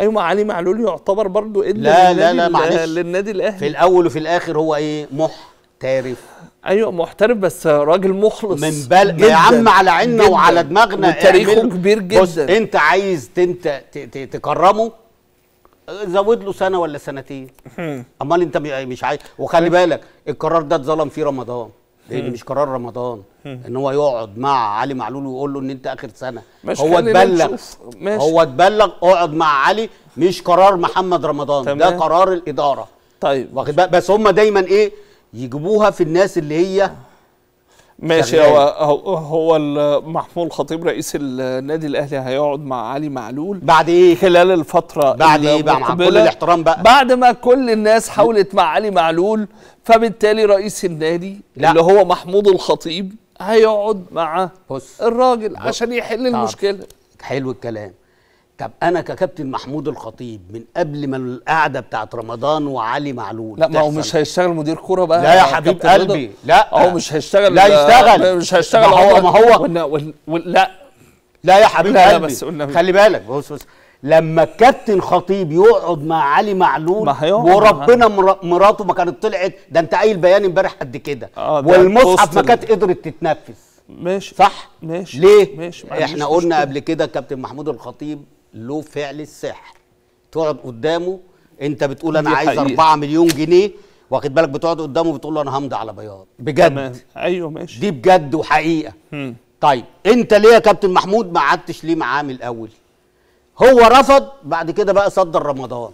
ايوه ما علي معلول يعتبر برضه لا لا لا معلش للنادي الاهلي في الاول وفي الاخر هو ايه محترف ايوه محترف بس راجل مخلص من بل جداً. يا عم على عيننا وعلى دماغنا تاريخه كبير جدا بص انت عايز انت تكرمه زود له سنه ولا سنتين امال انت مش عايز وخلي بالك القرار ده اتظلم فيه رمضان لان مش قرار رمضان ان هو يقعد مع علي معلول ويقول له ان انت اخر سنه هو اتبلغ هو اتبلغ اقعد مع علي مش قرار محمد رمضان تمام. ده قرار الاداره طيب واخد بس هم دايما ايه يجيبوها في الناس اللي هي ماشي هو هو محمود الخطيب رئيس النادي الاهلي هيقعد مع علي معلول بعد ايه خلال الفتره بعد ايه بقى مع كل الاحترام بقى بعد ما كل الناس حاولت مع علي معلول فبالتالي رئيس النادي لا. اللي هو محمود الخطيب هيقعد مع بص الراجل بص عشان يحل طب. المشكله حلو الكلام طب انا ككابتن محمود الخطيب من قبل ما القعده بتاعت رمضان وعلي معلول لا ما هو مش هيشتغل مدير كوره بقى لا يا حبيب قلبي لا هو مش هيشتغل لا يشتغل مش هيشتغل هو ما هو قلنا لا لا يا حبيب لا قلبي بس قلنا خلي بالك بص بص لما الكابتن خطيب يقعد مع علي معلول ما وربنا مراته ما كانت طلعت ده انت قايل بيان امبارح قد كده آه والمصحف ما كانت قدرت تتنفس ماشي صح ماشي ليه ماشي احنا قلنا قبل كده كابتن محمود الخطيب له فعل السحر تقعد قدامه انت بتقول انا عايز 4 مليون جنيه واخد بالك بتقعد قدامه بتقول له انا همضي على بياض بجد تمام. ايوه ماشي دي بجد وحقيقه م. طيب انت ليه يا كابتن محمود ما قعدتش ليه معاه من الاول هو رفض بعد كده بقى صدر رمضان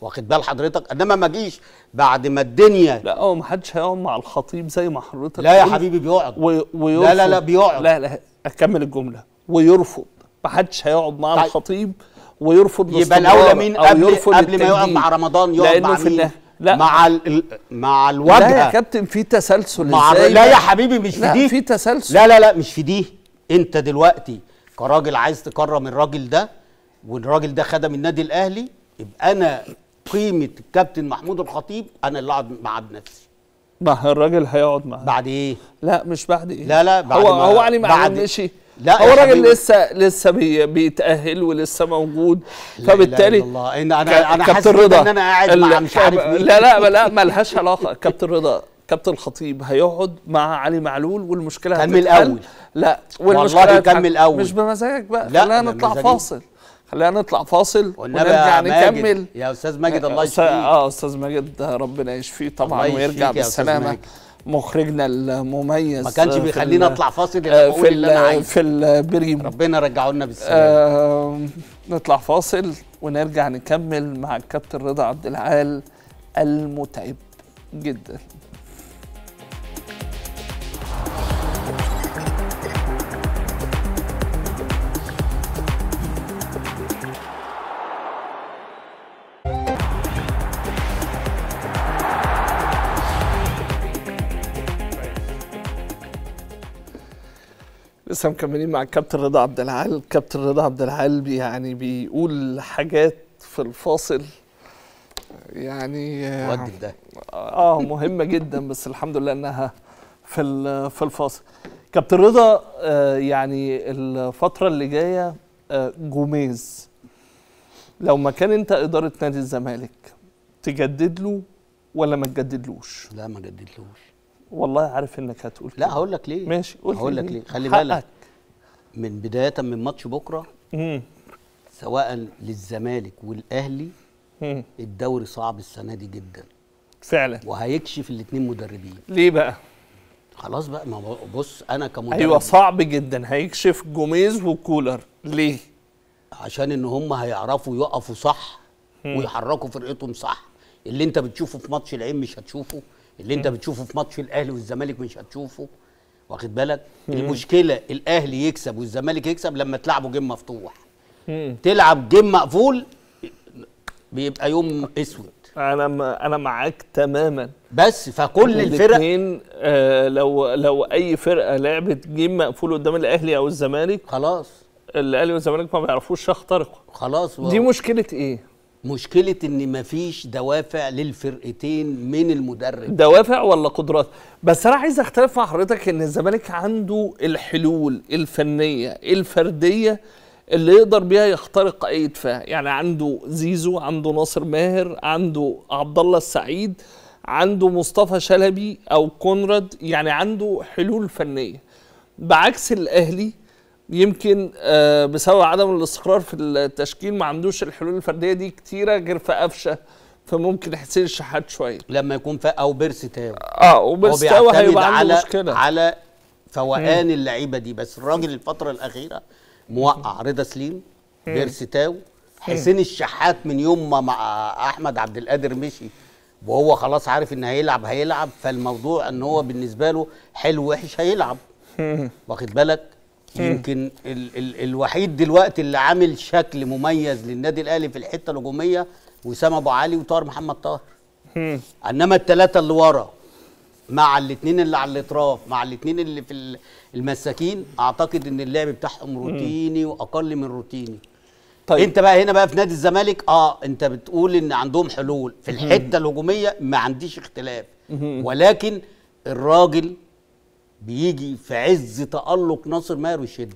واخد بال حضرتك انما ما جيش بعد ما الدنيا لا هو ما حدش هيقعد مع الخطيب زي ما حضرتك لا يا حبيبي بيقعد وي... ويرفض لا لا لا بيقعد لا لا اكمل الجمله ويرفض محدش هيقعد مع طيب. الخطيب ويرفض يبقى الاولى مين قبل يرفض قبل ما يقعد مع رمضان يقعد مع مين لا مع ال... مع الواجهه لا يا كابتن في تسلسل مع ازاي لا يا حبيبي مش في دي في تسلسل لا لا لا مش في دي انت دلوقتي كراجل عايز تكرم الراجل ده والراجل ده خدم النادي الاهلي يبقى انا قيمه الكابتن محمود الخطيب انا اللي اقعد معاه بنفسي ما الراجل هيقعد معاه بعد ايه؟ لا مش بعد ايه؟ لا لا بعد هو ما هو علي معلول مشي لا هو راجل لسه لسه بي بيتاهل ولسه موجود فبالتالي لا انا انا كابتن رضا ان انا قاعد مع مش عارف مين لا لا لا مالهاش علاقه كابتن رضا كابتن الخطيب هيقعد مع علي معلول والمشكله كمل الاول لا والله كمل الاول مش بمزاجك بقى لا خلينا نطلع فاصل خلينا نطلع فاصل ونرجع نكمل يا استاذ ماجد الله يشفيك اه استاذ ماجد ربنا يشفيه طبعا ويرجع بالسلامه مخرجنا المميز ما كانش بيخلينا اطلع فاصل الا آه، في اللي انا عايزه في البريم ربنا رجعوا لنا بالسلامه آه نطلع فاصل ونرجع نكمل مع الكابتن رضا عبد العال المتعب جدا لسه مكملين مع الكابتن رضا عبد العال الكابتن رضا عبد العال يعني بيقول حاجات في الفاصل يعني آه، ده اه مهمه جدا بس الحمد لله انها في في الفاصل كابتن رضا آه يعني الفتره اللي جايه آه جوميز لو ما كان انت اداره نادي الزمالك تجدد له ولا ما تجددلوش لا ما جددلوش والله عارف انك هتقول لا هقول لك ليه ماشي قول هقول لك ليه خلي بالك من بدايه من ماتش بكره مم. سواء للزمالك والاهلي مم. الدوري صعب السنه دي جدا فعلا وهيكشف الاثنين مدربين ليه بقى خلاص بقى ما بص انا كمدرب ايوه صعب جدا هيكشف جوميز وكولر ليه عشان ان هم هيعرفوا يقفوا صح مم. ويحركوا فرقتهم صح اللي انت بتشوفه في ماتش العين مش هتشوفه اللي انت بتشوفه في ماتش الاهلي والزمالك مش هتشوفه واخد بالك المشكله الاهلي يكسب والزمالك يكسب لما تلعبوا جيم مفتوح تلعب جيم مقفول بيبقى يوم اسود انا انا معاك تماما بس فكل الفرق آه لو لو اي فرقه لعبت جيم مقفول قدام الاهلي او الزمالك خلاص الاهلي والزمالك ما بيعرفوش يخترقوا خلاص و... دي مشكله ايه مشكلة ان مفيش دوافع للفرقتين من المدرب دوافع ولا قدرات بس انا عايز اختلف مع حضرتك ان الزمالك عنده الحلول الفنية الفردية اللي يقدر بيها يخترق اي دفاع يعني عنده زيزو عنده ناصر ماهر عنده عبد الله السعيد عنده مصطفى شلبي او كونراد يعني عنده حلول فنيه بعكس الاهلي يمكن آه، بسبب عدم الاستقرار في التشكيل ما عندوش الحلول الفرديه دي كتيره غير في قفشه فممكن حسين الشحات شويه لما يكون ف... او بيرسي تاو اه وبيرسي تاو هيبقى عنده على مشكله على فوقان اللعيبه دي بس الراجل الفتره الاخيره موقع رضا سليم بيرسي تاو حسين الشحات من يوم ما احمد عبد القادر مشي وهو خلاص عارف ان هيلعب هيلعب فالموضوع ان هو بالنسبه له حلو وحش هيلعب واخد بالك إيه. يمكن ال ال الوحيد دلوقتي اللي عامل شكل مميز للنادي الاهلي في الحته الهجوميه وسام ابو علي وطاهر محمد طاهر انما الثلاثه اللي ورا مع الاثنين اللي على الاطراف مع الاثنين اللي في المساكين اعتقد ان اللعب بتاعهم روتيني واقل من روتيني طيب. انت بقى هنا بقى في نادي الزمالك اه انت بتقول ان عندهم حلول في الحته الهجوميه ما عنديش اختلاف ولكن الراجل بيجي في عز تألق ناصر ماهر ويشده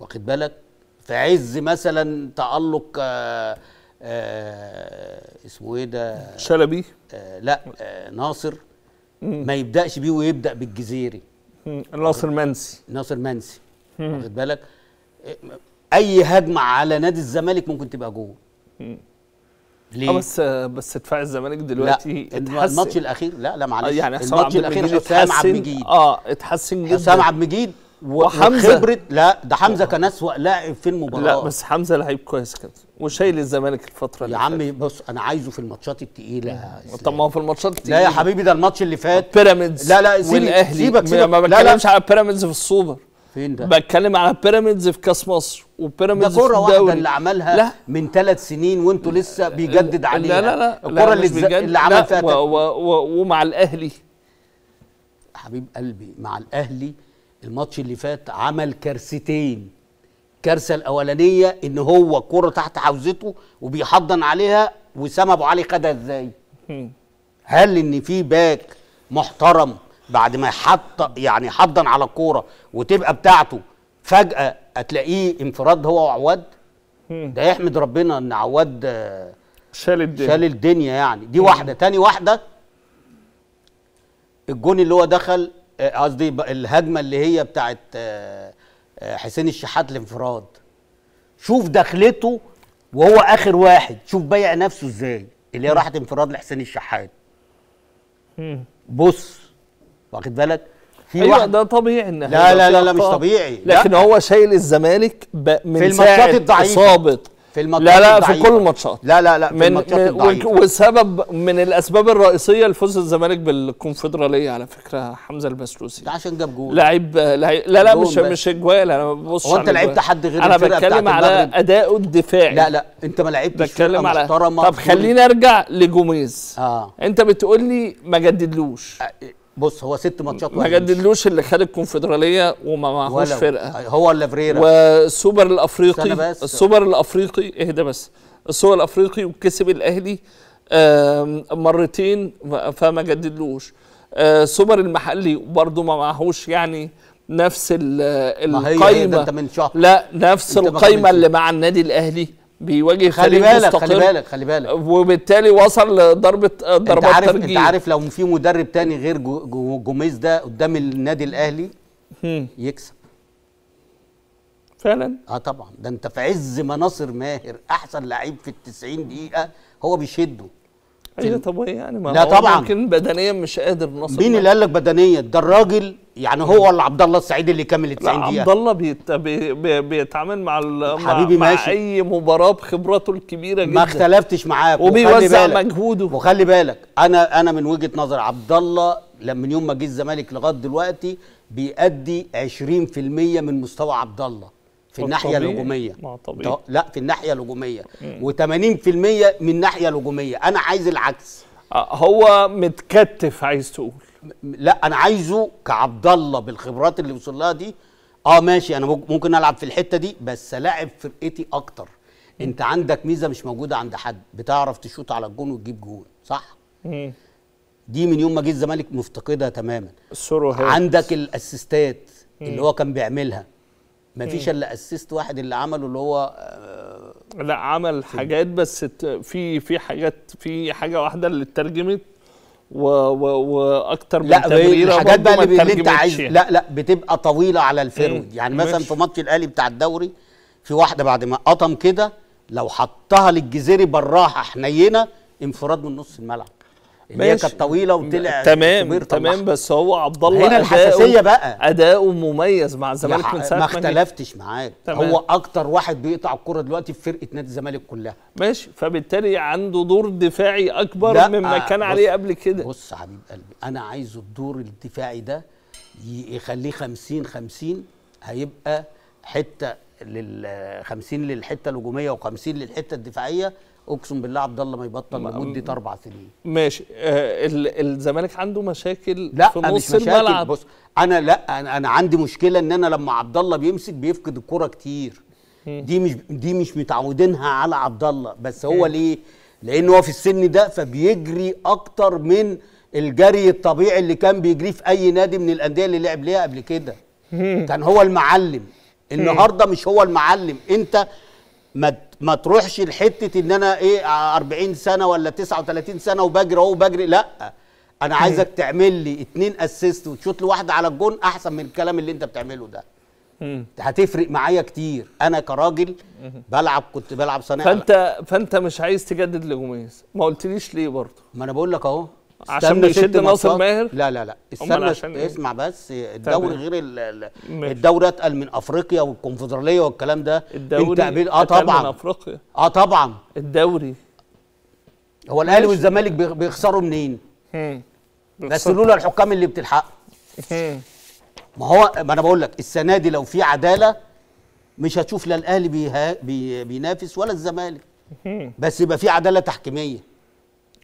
واخد بالك في عز مثلا تألق آآ آه، آآ آه، اسمه ايه ده شلبي آه، لا آآ ناصر ما يبداش بيه ويبدا بالجزيري ناصر منسي ناصر منسي واخد بالك اي هجمه على نادي الزمالك ممكن تبقى جوه ليه؟ آه، بس آه، بس دفاع الزمالك دلوقتي لا اتحسن الماتش الاخير لا لا معلش يعني الماتش الاخير حسام عبد المجيد اه اتحسن جدا حسام عبد المجيد وحمزه خبرة لا ده حمزه كان اسوأ لاعب في المباراه لا بس حمزه لعيب كويس كده وشايل الزمالك الفتره اللي يا عمي بص انا عايزه في الماتشات الثقيله طب ما هو في الماتشات التقيله لا يا حبيبي ده الماتش اللي فات بيراميدز لا لا سيبك سيبك ما بتكلمش على بيراميدز في السوبر فين ده؟ بتكلم على بيراميدز في كاس مصر وبيراميدز في الدوري ده كرة واحدة اللي عملها لا. من ثلاث سنين وانتوا لسه بيجدد عليها لا لا لا الكرة لا اللي, اللي عمل فيها و و و ومع الاهلي حبيب قلبي مع الاهلي الماتش اللي فات عمل كارثتين الكارثه الاولانيه ان هو كرة تحت حوزته وبيحضن عليها وسام ابو علي خدها ازاي هل ان في باك محترم بعد ما حط يعني حضا على الكوره وتبقى بتاعته فجاه هتلاقيه انفراد هو وعواد ده يحمد ربنا ان عواد آه، شال الدنيا شال الدنيا يعني دي واحده تاني واحده الجون اللي هو دخل آه، قصدي الهجمه اللي هي بتاعت آه، حسين الشحات الانفراد شوف دخلته وهو اخر واحد شوف بيع نفسه ازاي اللي هي راحت انفراد لحسين الشحات بص واخد بالك في أيوة واحد ده طبيعي ان لا لا لا, لا مش طبيعي لكن لا. هو شايل الزمالك من في الماتشات الضعيفه صابت في الماتشات لا لا الضعيفة. في كل الماتشات لا لا لا في من الماتشات الضعيفة وسبب من الاسباب الرئيسيه لفوز الزمالك بالكونفدراليه على فكره حمزه البسلوسي ده عشان جاب جول لعيب لا لا مش بس. مش اجوال انا ببص هو انت لعبت حد غير انا بتكلم على اداؤه الدفاعي لا لا انت ما لعبتش بتكلم على طب خليني ارجع لجوميز اه انت بتقول لي ما جددلوش بص هو ست ماتشات ما جددلوش اللي خد الكونفدراليه وما معهوش فرقه آه، هو اللي فريرا والسوبر الافريقي السوبر الافريقي اهدى بس السوبر الافريقي وكسب الاهلي مرتين فما جددلوش السوبر آه، المحلي برضه ما معهوش يعني نفس القايمه لا نفس القايمه اللي مع النادي الاهلي بيواجه خلي بالك خلي بالك خلي بالك وبالتالي وصل لضربه آه، ضربات انت عارف انت عارف لو في مدرب تاني غير جوميز ده قدام النادي الاهلي يكسب فعلا اه طبعا ده انت في عز ما ناصر ماهر احسن لعيب في ال 90 دقيقه هو بيشده ايوه طب يعني ما لا طبعا يمكن بدنيا مش قادر نصل مين اللي قال لك بدنيا ده الراجل يعني هو ولا عبد الله السعيد اللي كمل 90 دقيقه عبد الله بيت... بي... بي... بيتعامل مع ال... حبيبي مع... ماشي. مع اي مباراه بخبراته الكبيره جدا ما اختلفتش معاك وبيوزع مجهوده وخلي بالك انا انا من وجهه نظر عبد الله لما من يوم ما جه الزمالك لغايه دلوقتي بيأدي 20% من مستوى عبد الله في الناحيه الهجوميه لا في الناحيه الهجوميه و80% من الناحيه الهجوميه انا عايز العكس آه، هو متكتف عايز تقول لا انا عايزه كعبد الله بالخبرات اللي وصل لها دي اه ماشي انا ممكن العب في الحته دي بس الاعب فرقتي اكتر م. انت عندك ميزه مش موجوده عند حد بتعرف تشوط على الجون وتجيب جون صح م. دي من يوم ما جه الزمالك مفتقدها تماما عندك الاسيستات اللي هو كان بيعملها ما فيش الا اسيست واحد اللي عمله اللي هو آه لا عمل حاجات بس في في حاجات في حاجه واحده اللي اترجمت واكتر من لا الحاجات بقى اللي, اللي انت عايز يعني. لا لا بتبقى طويله على الفيرود يعني مثلا في ماتش الاهلي بتاع الدوري في واحده بعد ما قطم كده لو حطها للجزيري براحه حنينه انفراد من نص الملعب اللي هي كانت طويله وطلع تمام تمام بس هو عبد الله هنا الحساسيه بقى اداؤه مميز مع الزمالك من ساعه ما اختلفتش معاك هو اكتر واحد بيقطع الكره دلوقتي في فرقه نادي الزمالك كلها ماشي فبالتالي عنده دور دفاعي اكبر مما آه، كان عليه قبل كده بص يا حبيب قلبي انا عايز الدور الدفاعي ده يخليه 50 50 هيبقى حته لل 50 للحته الهجوميه و50 للحته الدفاعيه اقسم بالله عبد الله ما يبطل لمده اربع سنين ماشي آه الزمالك عنده مشاكل لا في نص مش مشاكل الملعب بص انا لا انا, أنا عندي مشكله ان انا لما عبد الله بيمسك بيفقد الكره كتير م. دي مش دي مش متعودينها على عبد الله بس هو م. ليه لان هو في السن ده فبيجري اكتر من الجري الطبيعي اللي كان بيجريه في اي نادي من الانديه اللي لعب ليها قبل كده كان هو المعلم النهارده مش هو المعلم انت ما ما تروحش لحته ان انا ايه 40 سنه ولا 39 سنه وبجري اهو وبجري لا انا عايزك تعمل لي اتنين اسيست وتشوط لي واحده على الجون احسن من الكلام اللي انت بتعمله ده هتفرق معايا كتير انا كراجل بلعب كنت بلعب صانع فانت فانت مش عايز تجدد لجوميز ما قلتليش ليه برضه ما انا بقول لك اهو عشان نشد ناصر ماهر لا لا لا استنى إيه؟ اسمع بس الدوري إيه؟ غير الدوري اتقل من افريقيا والكونفدراليه والكلام ده الدوري انت اه طبعا من افريقيا اه طبعا الدوري هو الاهلي والزمالك بيخسروا منين؟ بس لولا الحكام اللي بتلحق ما هو ما انا بقول لك السنه دي لو في عداله مش هتشوف لا الاهلي بي بينافس ولا الزمالك بس يبقى في عداله تحكيميه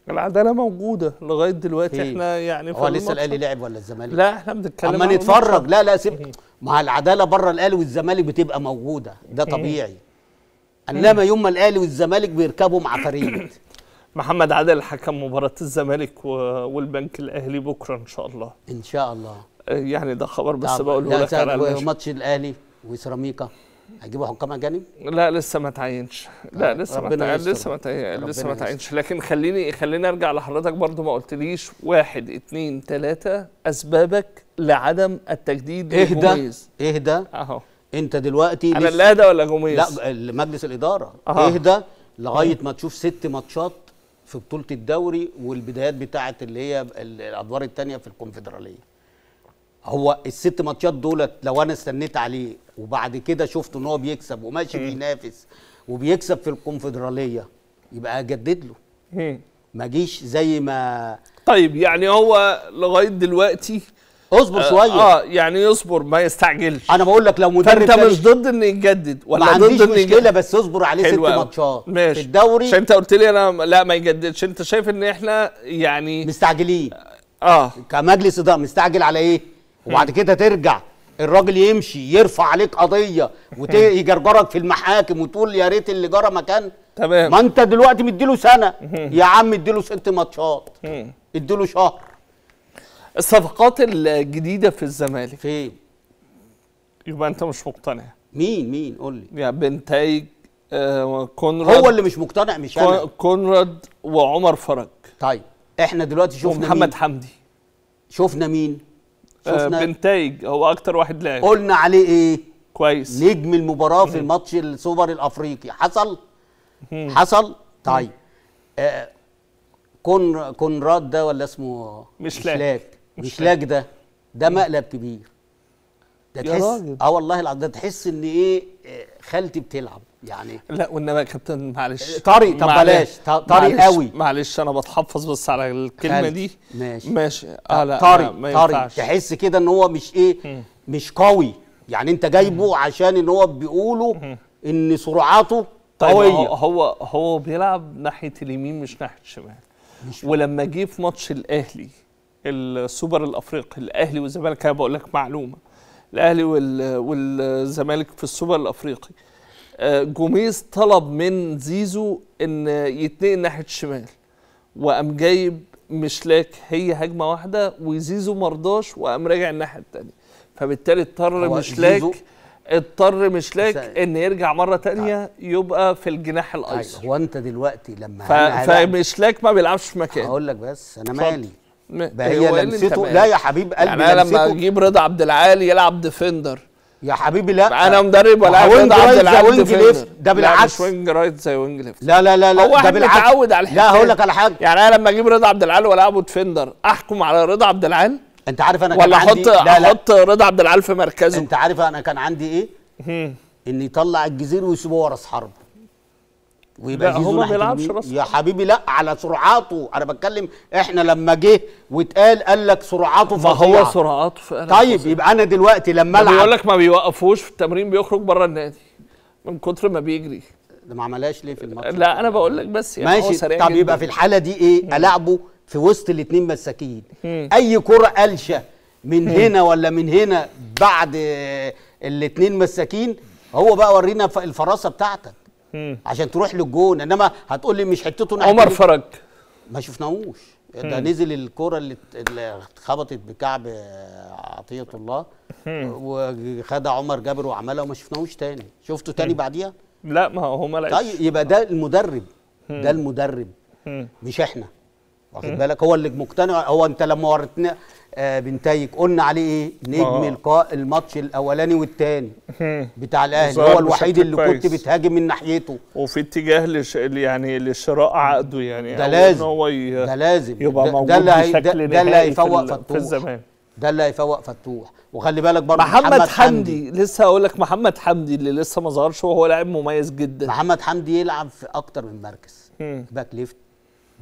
العداله موجوده لغايه دلوقتي إيه. احنا يعني هو لسه الاهلي لعب ولا الزمالك؟ لا احنا بنتكلم اما نتفرج لا لا سيب إيه. مع العداله بره الاهلي والزمالك بتبقى موجوده ده إيه. طبيعي انما يوم ما الاهلي والزمالك بيركبوا مع فريق محمد عادل حكم مباراه الزمالك والبنك الاهلي بكره ان شاء الله ان شاء الله يعني ده خبر بس بقوله لك على الاهلي وسيراميكا هيجيبوا حكام اجانب لا لسه ما تعينش لا آه، لسه ما تعينش لسه ما تعينش لسه ما تعينش لكن خليني خليني ارجع لحضرتك برضو ما قلتليش واحد اتنين تلاته اسبابك لعدم التجديد اهدى اهدى اهو انت دلوقتي انا اللي اهدى ولا جوميز؟ لا مجلس الاداره أهو. اهدى لغايه ما تشوف ست ماتشات في بطوله الدوري والبدايات بتاعه اللي هي الادوار الثانيه في الكونفدراليه هو الست ماتشات دولت لو انا استنيت عليه وبعد كده شفت ان هو بيكسب وماشي بينافس وبيكسب في الكونفدراليه يبقى اجدد له ما جيش زي ما طيب يعني هو لغايه دلوقتي اصبر آه شويه اه يعني يصبر ما يستعجلش انا بقول لك لو مدرب فانت مش ضد ان يجدد ولا ما ضد مشكله يجدد. بس اصبر عليه ست ماتشات ماشي في الدوري عشان انت قلت لي انا لا ما يجددش انت شايف ان احنا يعني مستعجلين اه كمجلس اداره مستعجل على ايه؟ وبعد كده ترجع الراجل يمشي يرفع عليك قضيه ويجرجرك في المحاكم وتقول يا ريت اللي جرى مكان تمام ما انت دلوقتي مديله سنه يا عم اديله ست ماتشات اديله شهر الصفقات الجديده في الزمالك فين يبقى انت مش مقتنع مين مين قول لي يعني بنتايج آه كونراد هو اللي مش مقتنع مش انا كونراد وعمر فرج طيب احنا دلوقتي شفنا ومحمد مين؟ حمدي شفنا مين شفنا بنتايج هو اكتر واحد لعب قلنا عليه ايه كويس نجم المباراه في الماتش السوبر الافريقي حصل حصل طيب آه كون كونراد ده ولا اسمه مشلاك مشلاك ده ده مقلب كبير ده تحس اه والله العظيم ده تحس ان ايه آه، خالتي بتلعب يعني لا وانما يا كابتن معلش طري طب بلاش طري قوي معلش انا بتحفظ بس على الكلمه دي ماشي ماشي اه لا طري طري تحس كده ان هو مش ايه م. مش قوي يعني انت جايبه م. عشان ان هو بيقولوا ان سرعاته طيب قويه هو هو بيلعب ناحيه اليمين مش ناحيه الشمال ولما جه في ماتش الاهلي السوبر الافريقي الاهلي والزمالك انا بقول لك معلومه الاهلي والزمالك في السوبر الافريقي جوميز آه، طلب من زيزو ان يتنقل ناحيه الشمال وقام جايب مشلاك هي هجمه واحده وزيزو مرضاش وقام راجع الناحيه الثانيه فبالتالي اضطر مشلاك اضطر مشلاك ان يرجع مره تانية طيب. يبقى في الجناح الايسر طيب، هو انت دلوقتي لما ف... فمشلاك ما بيلعبش في مكان هقول لك بس انا مالي بقى هي لمسته لا يا حبيب قلبي يعني انا لما اجيب رضا عبد العال يلعب ديفندر يا حبيبي لا انا مدرب ولا وينج رايت زي وينج ليفت ده بالعكس لا مش وينج رايت زي وينج ليفت لا لا لا لا هو ده بالعكس متعود على الحكايه لا هقول لك على حاجه يعني انا لما اجيب رضا عبد العال ولا ابو ديفندر احكم على رضا عبد العال انت عارف انا ولا كان عندي ولا احط احط رضا عبد العال في مركزه انت عارف انا كان عندي ايه؟ ان يطلع الجزير ويسيبوه ورا حرب ويبقى لا هو ما بيلعبش راس يا حبيبي لا على سرعاته انا بتكلم احنا لما جه واتقال قال لك سرعاته ما هو سرعاته فعلا طيب فزيعة. يبقى انا دلوقتي لما العب بيقول لك ما بيوقفوش في التمرين بيخرج بره النادي من كتر ما بيجري ده ما عملهاش ليه في الماتش لا انا بقول لك بس يعني ماشي هو سريع طب جداً. يبقى في الحاله دي ايه العبه في وسط الاثنين مساكين اي كره قلشه من هنا ولا من هنا بعد الاثنين مساكين هو بقى ورينا الفراسه بتاعتك مم. عشان تروح للجون انما هتقول لي مش حتته عمر فرج ما شفناهوش ده نزل الكرة اللي اتخبطت بكعب عطية الله وخدها عمر جابر وعملها وما شفناهوش تاني شفته تاني مم. بعديها لا ما هو ما لقاش طيب يبقى ده المدرب مم. ده المدرب مم. مش احنا واخد بالك هو اللي مقتنع هو انت لما وريتنا آه، بنتيك قلنا عليه ايه نجم آه. الماتش الاولاني والثاني بتاع الاهلي هو الوحيد اللي كويس. كنت بتهاجم من ناحيته وفي اتجاه لش يعني لشراء عقده يعني ده لازم هو ي... ده لازم يبقى ده موجود ده اللي بشكل ده اللي هيفوق فتوح في الزمان ده اللي هيفوق فتوح وخلي بالك برضه محمد, محمد حمدي, حمدي. لسه هقول لك محمد حمدي اللي لسه ما ظهرش وهو لاعب مميز جدا محمد حمدي يلعب في اكتر من مركز باك ليفت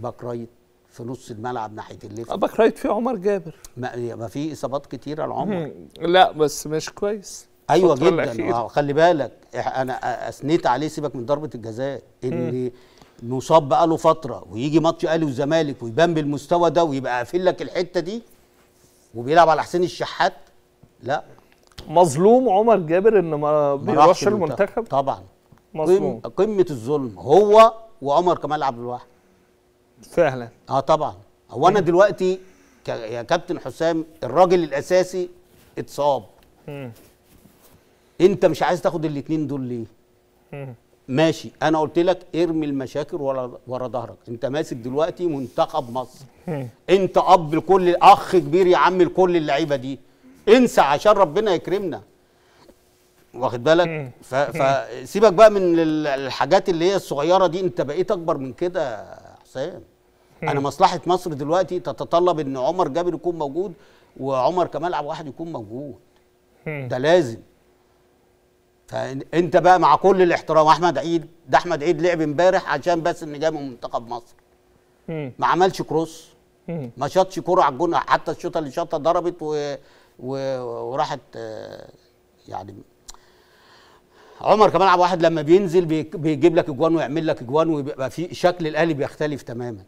باك رايت في نص الملعب ناحيه الليفت آه، باك رايت في عمر جابر ما, ما في اصابات كتيره لعمر لا بس مش كويس ايوه جدا آه، خلي بالك انا اثنيت عليه سيبك من ضربه الجزاء ان مصاب بقاله فتره ويجي ماتش اهلي والزمالك ويبان بالمستوى ده ويبقى قافل لك الحته دي وبيلعب على حسين الشحات لا مظلوم عمر جابر ان ما بيروحش المنتخب طبعا مظلوم قمه الظلم هو وعمر كمال عبد الواحد فعلا اه طبعا هو انا دلوقتي يا كابتن حسام الراجل الاساسي اتصاب انت مش عايز تاخد الاثنين دول ليه ماشي انا قلت لك ارمي المشاكل ورا ورا ظهرك انت ماسك دلوقتي منتخب مصر انت اب لكل اخ كبير يا عم لكل اللعيبه دي انسى عشان ربنا يكرمنا واخد بالك فسيبك بقى من الحاجات اللي هي الصغيره دي انت بقيت اكبر من كده يا حسام انا مصلحه مصر دلوقتي تتطلب ان عمر جابر يكون موجود وعمر كمال عبد الواحد يكون موجود ده لازم فانت بقى مع كل الاحترام احمد عيد ده احمد عيد لعب امبارح عشان بس ان جاي من منتخب مصر ما عملش كروس ما شطش كوره على الجون حتى الشوطه اللي شطها ضربت و... و... وراحت آه، يعني عمر كمان عبد الواحد لما بينزل بيجيب لك اجوان ويعمل لك اجوان ويبقى في شكل الاهلي بيختلف تماما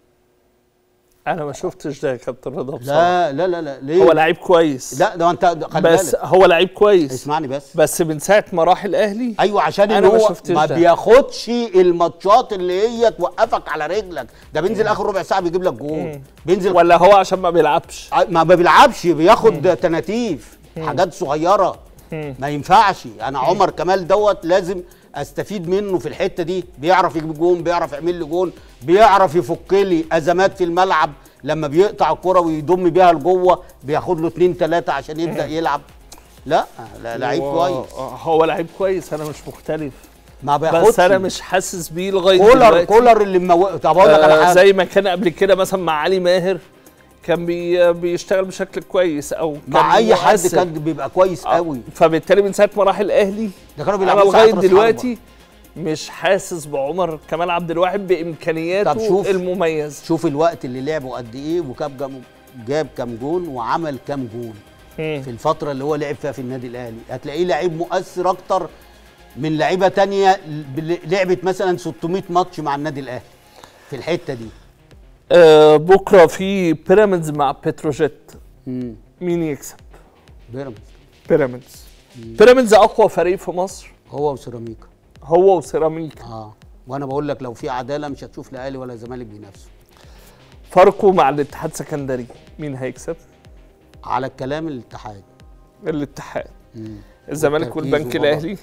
انا ما شفتش ده يا كابتن رضا بصراحه لا لا لا لا ليه هو لعيب كويس لا ده انت خلي بس بالك. هو لعيب كويس اسمعني بس بس من ساعه ما راح الاهلي ايوه عشان ان هو ما, ما بياخدش الماتشات اللي هي توقفك على رجلك ده بينزل اخر ربع ساعه بيجيب لك جول بينزل ولا هو عشان ما بيلعبش ما بيلعبش بياخد تناتيف حاجات صغيره مم. ما ينفعش انا عمر كمال دوت لازم استفيد منه في الحته دي بيعرف يجيب جون بيعرف يعمل لي جون بيعرف يفك لي ازمات في الملعب لما بيقطع الكره ويضم بيها لجوه بياخد له اثنين ثلاثه عشان يبدا يلعب لا لا لعيب كويس هو لعيب كويس انا مش مختلف ما بس انا مش حاسس بيه لغايه كولر دلوقتي. كولر اللي مو... طب اقول لك على آه، حاجه زي ما كان قبل كده مثلا مع علي ماهر كان بي بيشتغل بشكل كويس او مع اي حد كان بيبقى كويس آه. قوي فبالتالي من ساعه ما راح الاهلي ده كانوا بيلعبوا لغايه دلوقتي مش حاسس بعمر كمال عبد الواحد بامكانياته طب شوف المميزه شوف الوقت اللي لعبه قد ايه وكام جاب كام جون وعمل كام جون في الفتره اللي هو لعب فيها في النادي الاهلي هتلاقيه لعيب مؤثر اكتر من لعيبه تانية لعبت مثلا 600 ماتش مع النادي الاهلي في الحته دي بكره في بيراميدز مع بتروجيت مين يكسب؟ بيراميدز بيراميدز بيراميدز اقوى فريق في مصر هو وسيراميكا هو وسيراميكا اه وانا بقول لك لو في عداله مش هتشوف لا اهلي ولا زمالك بينافسوا فاركو مع الاتحاد سكندري مين هيكسب؟ على الكلام الاتحاد الاتحاد الزمالك والبنك الاهلي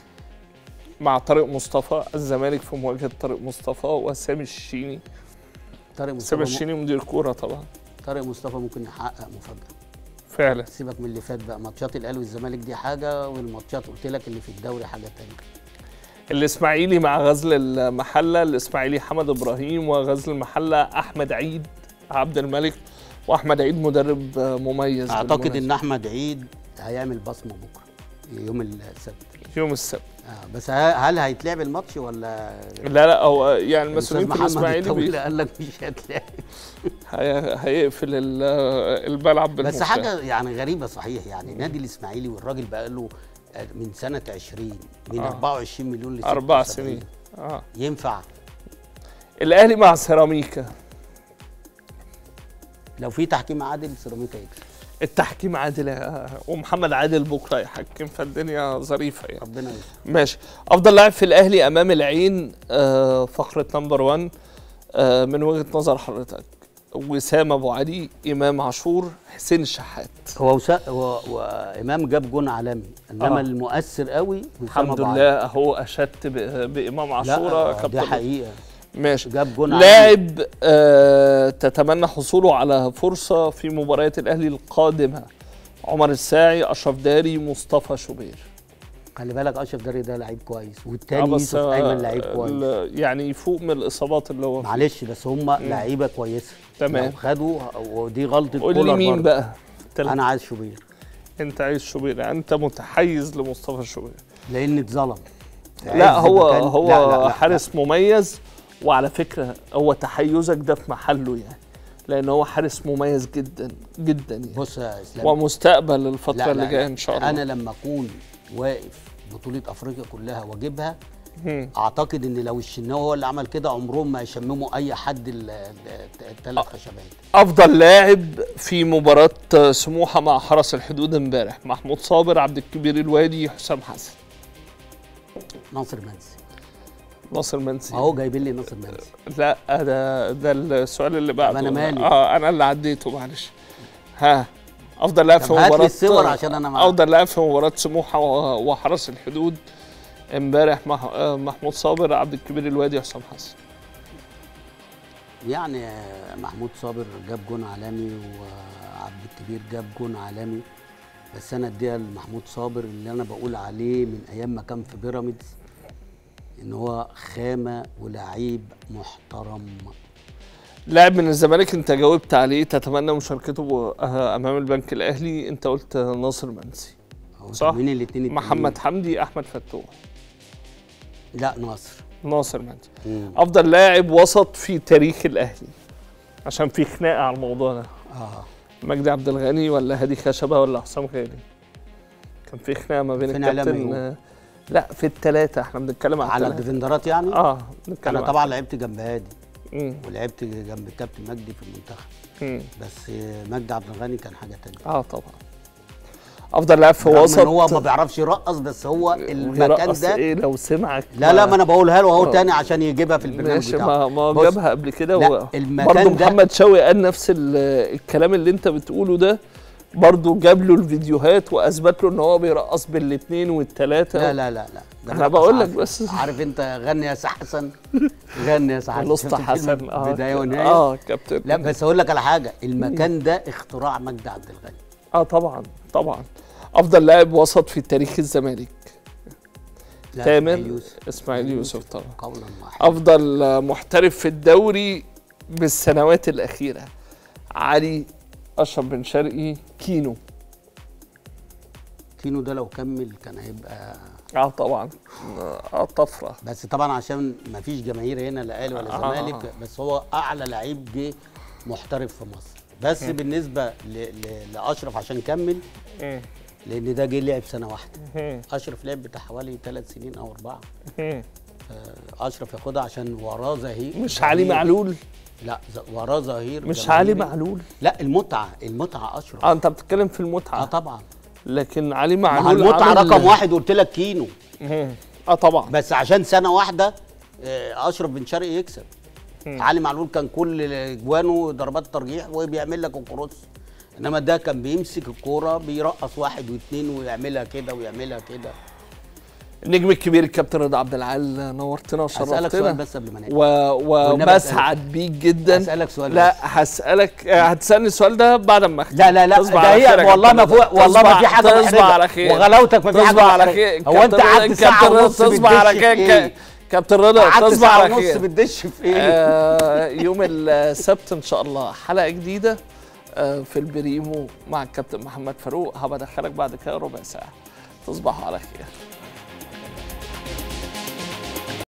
مع طارق مصطفى الزمالك في مواجهه طارق مصطفى وسام الشيني طارق مصطفى الشيني مدير كوره طبعا طارق مصطفى ممكن يحقق مفاجاه فعلا سيبك من اللي فات بقى ماتشات الاهلي والزمالك دي حاجه والماتشات قلت لك اللي في الدوري حاجه ثانيه الاسماعيلي مع غزل المحله الاسماعيلي حمد ابراهيم وغزل المحله احمد عيد عبد الملك واحمد عيد مدرب مميز اعتقد بالمناسبة. ان احمد عيد هيعمل بصمه بكره يوم السبت يوم السبت آه بس هل هيتلعب الماتش ولا لا لا هو يعني المسؤولين في الاسماعيلي بي... قال لك مش هيتلعب هيقفل الملعب بالمشاهد. بس حاجه يعني غريبه صحيح يعني نادي الاسماعيلي والراجل بقى له آه، من سنه 20 من آه. 24 مليون ل اربع سنين اه ينفع الاهلي مع سيراميكا لو في تحكيم عادل سيراميكا يكسب التحكيم عادل ومحمد عادل بكره يحكم فالدنيا ظريفه يعني ربنا يسلمك ماشي افضل لاعب في الاهلي امام العين فقره نمبر 1 من وجهه نظر حضرتك وسام ابو علي امام عاشور حسين الشحات هو وسا... و... وامام جاب جون عالمي انما آه. المؤثر قوي الحمد لله اهو اشدت ب... بامام عاشور آه، كابتن دي حقيقه ماشي جاب جون لاعب آه تتمنى حصوله على فرصه في مباريات الاهلي القادمه عمر الساعي اشرف داري مصطفى شوبير خلي بالك اشرف داري ده لعيب كويس والتاني آه، يوسف ايمن آه، لعيب كويس يعني يفوق من الاصابات اللي هو معلش بس هم لعيبه كويسه تمام لو خدوا ودي غلطه قول لي مين برضه. بقى تلت. انا عايز شوبير انت عايز شوبير يعني انت متحيز لمصطفى شوبير لان اتظلم لا يعني هو هو حارس مميز وعلى فكره هو تحيزك ده في محله يعني لان هو حارس مميز جدا جدا يعني بص يا اسلام ومستقبل الفتره لا لا اللي جايه ان شاء الله انا لما اكون واقف بطوله افريقيا كلها واجيبها اعتقد ان لو الشناوي هو اللي عمل كده عمرهم ما هيشمموا اي حد الثلاث خشبات افضل لاعب في مباراه سموحه مع حرس الحدود امبارح محمود صابر عبد الكبير الوادي حسام حسن ناصر منسي ناصر منسي اهو جايبين لي ناصر منسي لا ده ده السؤال اللي بعده انا مالي اه انا اللي عديته معلش ها افضل لاعب في مباراه الصور عشان انا معك. افضل لاعب في مباراه سموحه وحرس الحدود امبارح محمود صابر عبد الكبير الوادي حسام حسن يعني محمود صابر جاب جون عالمي وعبد الكبير جاب جون عالمي بس انا اديها لمحمود صابر اللي انا بقول عليه من ايام ما كان في بيراميدز ان هو خامه ولعيب محترم لاعب من الزمالك انت جاوبت عليه تتمنى مشاركته امام البنك الاهلي انت قلت ناصر منسي صح مين الاثنين محمد حمدي احمد فتوح لا ناصر ناصر منسي افضل لاعب وسط في تاريخ الاهلي عشان في خناقه على الموضوع ده اه مجدي عبد الغني ولا هادي خشبه ولا حسام غالي كان في خناقه ما بين الكابتن لا في الثلاثه احنا بنتكلم على على الديفندرات يعني اه بنتكلم انا طبعا لعبت جنب هادي ولعبت جنب الكابتن مجدي في المنتخب مم. بس مجدي عبد الغني كان حاجه ثانيه اه طبعا افضل لاعب في وسط هو ما بيعرفش يرقص بس هو المكان ده ايه لو سمعك لا لا ما انا بقولها له اهو آه. تاني عشان يجيبها في البرنامج ماشي بتاعه ما ما جابها قبل كده برضه محمد شوقي قال نفس الكلام اللي انت بتقوله ده برضه جاب له الفيديوهات واثبت له ان هو بيرقص بالاثنين والثلاثه لا لا لا لا انا بقول لك بس عارف انت غني يا سي حسن غني يا سي حسن حسن اه بدايه ونهايه اه كابتن لا بس اقول لك على حاجه المكان ده اختراع مجدي عبد الغني اه طبعا طبعا افضل لاعب وسط في تاريخ الزمالك تامر اسماعيل يوسف طبعا قولا واحدا افضل محترف في الدوري بالسنوات الاخيره علي اشرف بن شرقي كينو كينو ده لو كمل كان هيبقى اه طبعا اه طفره بس طبعا عشان ما فيش جماهير هنا لا اهلي ولا آه. زمالك آه. بس هو اعلى لعيب جه محترف في مصر بس م. بالنسبه ل... ل... لاشرف عشان كمل م. لان ده جه لعب سنه واحده م. اشرف لعب بتاع حوالي ثلاث سنين او اربعه آه، اشرف ياخدها عشان وراه زهير مش علي معلول لا وراه ظهير مش جماهيري. علي معلول لا المتعه المتعه اشرف اه انت بتتكلم في المتعه اه طبعا لكن علي معلول المتعه رقم واحد قلت لك كينو اه طبعا بس عشان سنه واحده آه، اشرف بن شرقي يكسب علي معلول كان كل جوانه ضربات ترجيح وبيعمل لك الكروس انما ده كان بيمسك الكوره بيرقص واحد واثنين ويعملها كده ويعملها كده النجم الكبير الكابتن رضا عبد العال نورتنا وشرفتنا هسألك سؤال بس قبل ما ننهي و... وبسعد بيك جدا هسألك سؤال لا هسألك آه، هتسألني السؤال ده بعد ما اختم لا لا لا ده هي والله ما فوق والله ما في حاجة تصبع على خير وغلاوتك ما في حاجة على خير هو أنت قعدت ساعة ونص تصبع على خير كابتن رضا تصبع على خير قعدت بتدش في ايه يوم السبت إن شاء الله حلقة جديدة آه، في البريمو مع الكابتن محمد فاروق هبدخلك بعد كده ربع ساعة تصبحوا على خير